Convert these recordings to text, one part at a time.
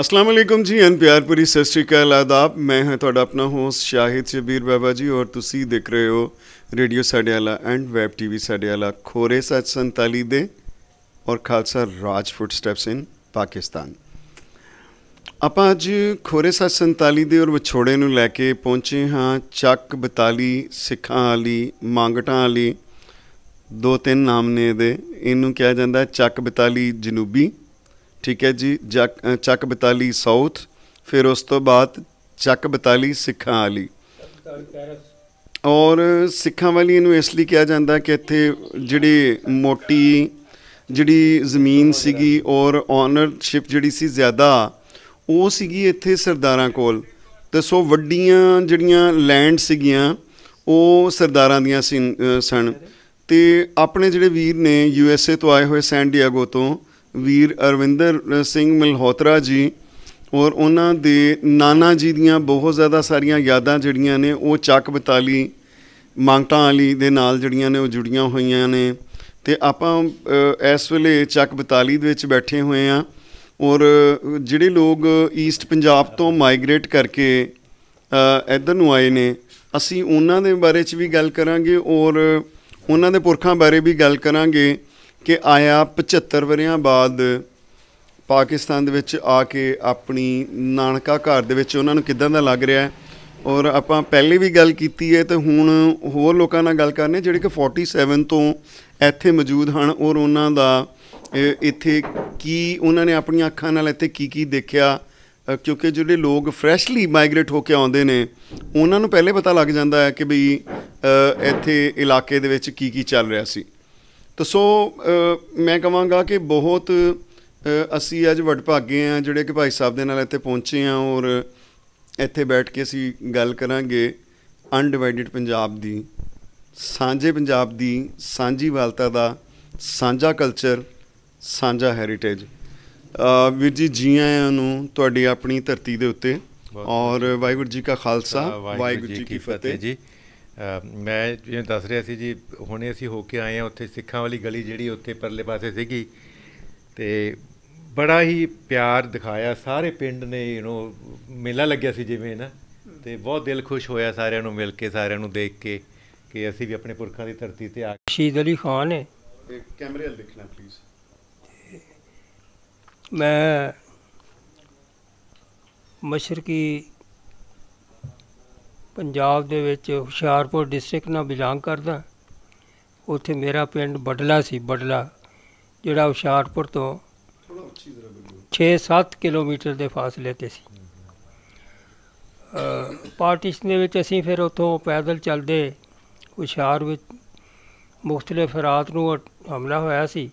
ਅਸਲਾਮ ਅਲੈਕੁਮ ਜੀ ਐਨਪੀਆਰ ਪੂਰੀ ਸਤਿ ਸ਼੍ਰੀ ਅਕਾਲ ਆਦਾਬ ਮੈਂ ਹਾਂ ਤੁਹਾਡਾ ਆਪਣਾ ਹੋਸਟ ਸ਼ਾਹਿਦ ਸ਼ਬੀਰ ਬਾਬਾ ਜੀ ਔਰ ਤੁਸੀਂ ਦੇਖ ਰਹੇ ਹੋ radio Sadiala and web TV Sadiala ਖੋਰੇ ਸੱਚ 47 ਦੇ ਔਰ ਖਾਲਸਾ ਰਾਜ ਫੁੱਟਸਟੈਪਸ ਇਨ ਪਾਕਿਸਤਾਨ ਆਪਾਂ ਅੱਜ ਖੋਰੇ ਸੱਚ 47 ਦੇ ਔਰ ਵਿਛੋੜੇ ਨੂੰ ਲੈ ਕੇ ਪਹੁੰਚੇ ਹਾਂ ਚੱਕ 42 ਸਿੱਖਾਂ ਵਾਲੀ ਮੰਗਟਾਂ ਵਾਲੀ ਦੋ ਤਿੰਨ ਨਾਮ ਨੇ ਇਹਦੇ ਇਹਨੂੰ ਕਿਹਾ ਜਾਂਦਾ ਚੱਕ 42 ਜਨੂਬੀ ਠੀਕ ਹੈ ਜੀ ਚੱਕ 42 ਸਾਊਥ ਫਿਰ ਉਸ ਤੋਂ ਬਾਅਦ ਚੱਕ 42 ਸਿੱਖਾਂ ਵਾਲੀ ਔਰ ਸਿੱਖਾਂ ਵਾਲੀ ਇਹਨੂੰ ਇਸ ਲਈ ਕਿਹਾ ਜਾਂਦਾ ਕਿ ਇੱਥੇ ਜਿਹੜੀ ਮੋਟੀ ਜਿਹੜੀ ਜ਼ਮੀਨ ਸੀਗੀ ਔਰ ਓਨਰਸ਼ਿਪ ਜਿਹੜੀ ਸੀ ਜ਼ਿਆਦਾ ਉਹ ਸੀਗੀ ਇੱਥੇ ਸਰਦਾਰਾਂ ਕੋਲ ਤੇ ਸੋ ਵੱਡੀਆਂ ਜਿਹੜੀਆਂ ਲੈਂਡ ਸੀਗੀਆਂ ਉਹ ਸਰਦਾਰਾਂ ਦੀਆਂ ਸਨ ਤੇ ਆਪਣੇ ਜਿਹੜੇ ਵੀਰ ਨੇ ਯੂ ਐਸ ਏ ਤੋਂ ਆਏ ਹੋਏ ਸੈਂਡੀਆਗੋ ਤੋਂ ਵੀਰ ਅਰਵਿੰਦਰ ਸਿੰਘ ਮਲਹੋਤਰਾ ਜੀ ਔਰ ਉਹਨਾਂ ਦੇ ਨਾਨਾ ਜੀ ਦੀਆਂ ਬਹੁਤ ਜ਼ਿਆਦਾ ਸਾਰੀਆਂ ਯਾਦਾਂ ਜਿਹੜੀਆਂ ਨੇ ਉਹ ਚੱਕ ਬਤਾਲੀ ਮੰਗਟਾਂ ਵਾਲੀ ਦੇ ਨਾਲ ਜਿਹੜੀਆਂ ਨੇ ਉਹ ਜੁੜੀਆਂ ਹੋਈਆਂ ਨੇ ਤੇ ਆਪਾਂ ਇਸ ਵੇਲੇ ਚੱਕ ਬਤਾਲੀ ਦੇ ਵਿੱਚ ਬੈਠੇ ਹੋਏ ਆ ਔਰ ਜਿਹੜੇ ਲੋਕ ਈਸਟ ਪੰਜਾਬ ਤੋਂ ਮਾਈਗ੍ਰੇਟ ਕਰਕੇ ਇੱਧਰ ਨੂੰ ਆਏ ਨੇ ਅਸੀਂ ਉਹਨਾਂ ਦੇ ਬਾਰੇ ਚ ਵੀ ਗੱਲ ਕਰਾਂਗੇ ਔਰ ਉਹਨਾਂ ਦੇ ਪੁਰਖਾਂ ਬਾਰੇ ਵੀ ਗੱਲ ਕਰਾਂਗੇ ਕਿ ਆਇਆ 75 ਵਰਿਆਂ ਬਾਅਦ ਪਾਕਿਸਤਾਨ ਦੇ ਵਿੱਚ ਆ ਕੇ ਆਪਣੀ ਨਾਨਕਾ ਘਰ ਦੇ ਵਿੱਚ ਉਹਨਾਂ ਨੂੰ ਕਿਦਾਂ ਦਾ ਲੱਗ ਰਿਹਾ ਹੈ ਔਰ ਆਪਾਂ ਪਹਿਲੇ ਵੀ ਗੱਲ ਕੀਤੀ ਹੈ ਤੇ ਹੁਣ ਹੋਰ ਲੋਕਾਂ ਨਾਲ ਗੱਲ ਕਰਨੇ ਜਿਹੜੇ ਕਿ 47 ਤੋਂ ਇੱਥੇ ਮੌਜੂਦ ਹਨ ਔਰ ਉਹਨਾਂ ਦਾ ਇੱਥੇ ਕੀ ਉਹਨਾਂ ਨੇ ਆਪਣੀਆਂ ਅੱਖਾਂ ਨਾਲ ਇੱਥੇ ਕੀ ਕੀ ਦੇਖਿਆ ਕਿਉਂਕਿ ਜਿਹੜੇ ਲੋਕ ਫਰੈਸ਼ਲੀ ਮਾਈਗ੍ਰੇਟ ਹੋ ਕੇ ਆਉਂਦੇ ਨੇ ਉਹਨਾਂ ਨੂੰ ਪਹਿਲੇ ਪਤਾ ਲੱਗ ਜਾਂਦਾ ਹੈ ਕਿ ਬਈ ਇੱਥੇ ਇਲਾਕੇ ਦੇ ਵਿੱਚ ਕੀ ਕੀ ਚੱਲ ਰਿਹਾ ਸੀ ਤਾਂ ਸੋ ਮੈਂ ਕਹਾਂਗਾ ਕਿ ਬਹੁਤ ਅਸੀਂ ਅੱਜ ਵਡਭਾਗੇ ਆ ਜਿਹੜੇ ਕਿ ਭਾਈ ਸਾਹਿਬ ਦੇ ਨਾਲ ਇੱਥੇ ਪਹੁੰਚੇ ਆ ਔਰ ਇੱਥੇ ਬੈਠ ਕੇ ਅਸੀਂ ਗੱਲ ਕਰਾਂਗੇ ਅਨਡਿਵਾਈਡਡ ਪੰਜਾਬ ਦੀ ਸਾਂਝੇ ਪੰਜਾਬ ਦੀ ਸਾਂਝੀ ਵਾਲਤਾ ਦਾ ਸਾਂਝਾ ਕਲਚਰ ਸਾਂਝਾ ਹੈਰੀਟੇਜ ਵੀਰ ਜੀ ਜੀ ਆਇਆਂ ਨੂੰ ਤੁਹਾਡੀ ਆਪਣੀ ਧਰਤੀ ਦੇ ਉੱਤੇ ਔਰ ਵਾਹਿਗੁਰੂ ਜੀ ਕਾ ਖਾਲਸਾ ਵਾਹਿਗੁਰੂ ਜੀ ਕੀ ਫਤਿਹ ਜੀ ਮੈਂ ਜਿਵੇਂ ਦੱਸ ਰਿਹਾ ਸੀ ਜੀ ਹੁਣੇ ਅਸੀਂ ਹੋ ਕੇ ਆਏ ਆ ਉੱਥੇ ਸਿੱਖਾਂ ਵਾਲੀ ਗਲੀ ਜਿਹੜੀ ਉੱਥੇ ਪਰਲੇ ਪਾਸੇ ਸੀਗੀ ਤੇ ਬੜਾ ਹੀ ਪਿਆਰ ਦਿਖਾਇਆ ਸਾਰੇ ਪਿੰਡ ਨੇ ਯੂ نو ਮੇਲਾ ਲੱਗਿਆ ਸੀ ਜਿਵੇਂ ਨਾ ਤੇ ਬਹੁਤ ਦਿਲ ਖੁਸ਼ ਹੋਇਆ ਸਾਰਿਆਂ ਨੂੰ ਮਿਲ ਕੇ ਸਾਰਿਆਂ ਨੂੰ ਦੇਖ ਕੇ ਕਿ ਅਸੀਂ ਵੀ ਆਪਣੇ ਪੁਰਖਾਂ ਦੀ ਧਰਤੀ ਤੇ ਆ ਗਏ ਸ਼ਹੀਦ ਅਲੀ ਖਾਨ ਨੇ ਕੈਮਰੇ ਵਾਲ ਦੇਖਣਾ ਪਲੀਜ਼ ਮੈਂ ਮਸ਼ਰਕੀ ਪੰਜਾਬ ਦੇ ਵਿੱਚ ਹੁਸ਼ਿਆਰਪੁਰ ਡਿਸਟ੍ਰਿਕਟ ਨਾਲ ਬਿਲੋਂਗ ਕਰਦਾ ਉੱਥੇ ਮੇਰਾ ਪਿੰਡ ਬਡਲਾ ਸੀ ਬਡਲਾ ਜਿਹੜਾ ਹੁਸ਼ਿਆਰਪੁਰ ਤੋਂ 6-7 ਕਿਲੋਮੀਟਰ ਦੇ ਫਾਸਲੇ ਤੇ ਸੀ ਪਾਰਟੀਸ਼ਨ ਦੇ ਵਿੱਚ ਅਸੀਂ ਫਿਰ ਉੱਥੋਂ ਪੈਦਲ ਚੱਲਦੇ ਹੁਸ਼ਿਆਰ ਵਿੱਚ ਮੁxtਲਫ ਰਾਤ ਨੂੰ ਹਮਲਾ ਹੋਇਆ ਸੀ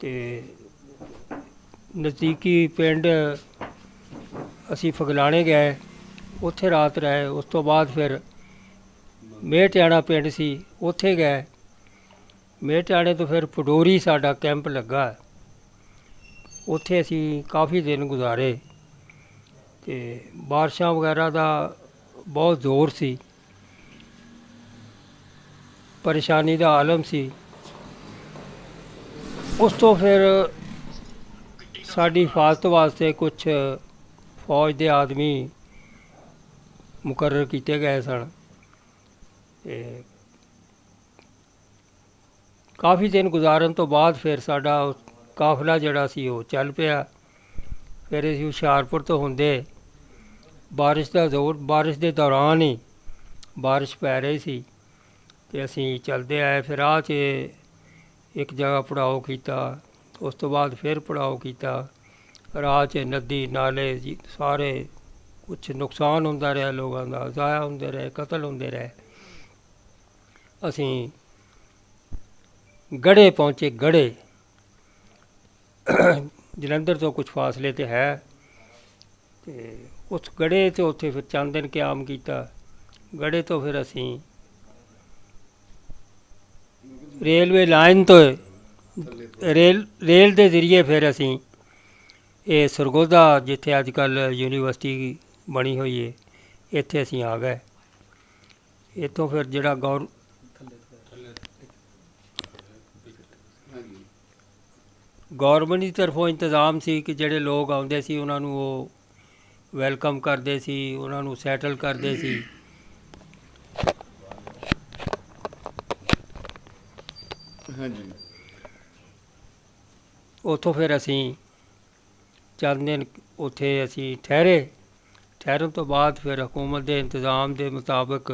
ਤੇ ਨਜ਼ਦੀਕੀ ਪਿੰਡ ਅਸੀਂ ਫਗਲਾਣੇ ਗਏ ਉੱਥੇ ਰਾਤ ਰਹੇ ਉਸ ਤੋਂ ਬਾਅਦ ਫਿਰ ਮੇਟਿਆਣਾ ਪਿੰਡ ਸੀ ਉੱਥੇ ਗਏ ਮੇਟਿਆੜੇ ਤੋਂ ਫਿਰ ਪਡੋਰੀ ਸਾਡਾ ਕੈਂਪ ਲੱਗਾ ਉੱਥੇ ਅਸੀਂ ਕਾਫੀ ਦਿਨ ਗੁਜ਼ਾਰੇ ਤੇ ਬਾਰਿਸ਼ਾਂ ਵਗੈਰਾ ਦਾ ਬਹੁਤ ਜ਼ੋਰ ਸੀ ਪਰੇਸ਼ਾਨੀ ਦਾ ਆਲਮ ਸੀ ਉਸ ਤੋਂ ਫਿਰ ਸਾਡੀ ਹਫਾਜ਼ਤ ਵਾਸਤੇ ਕੁਝ ਫੌਜ ਦੇ ਆਦਮੀ ਮੁਕਰਰ ਕੀਤੇ ਗਏ ਸਨ ਤੇ ਕਾਫੀ ਦਿਨ ਗੁਜ਼ਾਰਨ ਤੋਂ ਬਾਅਦ ਫਿਰ ਸਾਡਾ ਕਾਫਲਾ ਜਿਹੜਾ ਸੀ ਉਹ ਚੱਲ ਪਿਆ ਫਿਰ ਅਸੀਂ ਹੁਸ਼ਿਆਰਪੁਰ ਤੋਂ ਹੁੰਦੇ بارش ਦਾ ਜ਼ੋਰ بارش ਦੇ ਦੌਰਾਨ ਹੀ بارش ਪੈ ਰਹੀ ਸੀ ਤੇ ਅਸੀਂ ਚੱਲਦੇ ਆਏ ਫਿਰ ਆ ਕੇ ਇੱਕ ਜਗ੍ਹਾ ਪੜਾਓ ਕੀਤਾ ਉਸ ਤੋਂ ਬਾਅਦ ਫਿਰ ਪੜਾਓ ਕੀਤਾ ਰਾਹ 'ਚ ਨਦੀ ਨਾਲੇ ਸਾਰੇ ਕੁਝ ਨੁਕਸਾਨ ਹੁੰਦਾ ਰਿਹਾ ਲੋਕਾਂ ਦਾ ਜ਼ਾਇਆ ਹੁੰਦੇ ਰਹੇ ਕਤਲ ਹੁੰਦੇ ਰਹੇ ਅਸੀਂ ਗੜੇ ਪਹੁੰਚੇ ਗੜੇ ਜਲੰਧਰ ਤੋਂ ਕੁਝ ਫਾਸਲੇ ਤੇ ਹੈ ਤੇ ਉਸ ਗੜੇ ਤੇ ਉੱਥੇ ਫਿਰ ਚੰਦ ਦਿਨ ਕਿਆਮ ਕੀਤਾ ਗੜੇ ਤੋਂ ਫਿਰ ਅਸੀਂ ਰੇਲਵੇ ਲਾਈਨ ਤੋਂ ਰੇਲ ਰੇਲ ਦੇ ਜ਼ਰੀਏ ਫਿਰ ਅਸੀਂ ਇਹ ਸਰਗੋਦਾ ਜਿੱਥੇ ਅੱਜ ਕੱਲ ਯੂਨੀਵਰਸਿਟੀ ਬਣੀ ਹੋਈ ਏ ਇੱਥੇ ਅਸੀਂ ਆ ਗਏ ਇੱਥੋਂ ਫਿਰ ਜਿਹੜਾ ਗੌਰ ਗੌਰਮੈਂਟ ਦੀ ਤਰਫੋਂ ਇੰਤਜ਼ਾਮ ਸੀ ਕਿ ਜਿਹੜੇ ਲੋਕ ਆਉਂਦੇ ਸੀ ਉਹਨਾਂ ਨੂੰ ਉਹ ਵੈਲਕਮ ਕਰਦੇ ਸੀ ਉਹਨਾਂ ਨੂੰ ਸੈਟਲ ਕਰਦੇ ਸੀ ਹਾਂਜੀ ਉੱਥੋਂ ਫਿਰ ਅਸੀਂ ਚੰਦ ਦਿਨ ਉੱਥੇ ਅਸੀਂ ਠਹਿਰੇ ਠਹਿਰਨ ਤੋਂ ਬਾਅਦ ਫਿਰ ਹਕੂਮਤ ਦੇ ਇੰਤਜ਼ਾਮ ਦੇ ਮੁਤਾਬਕ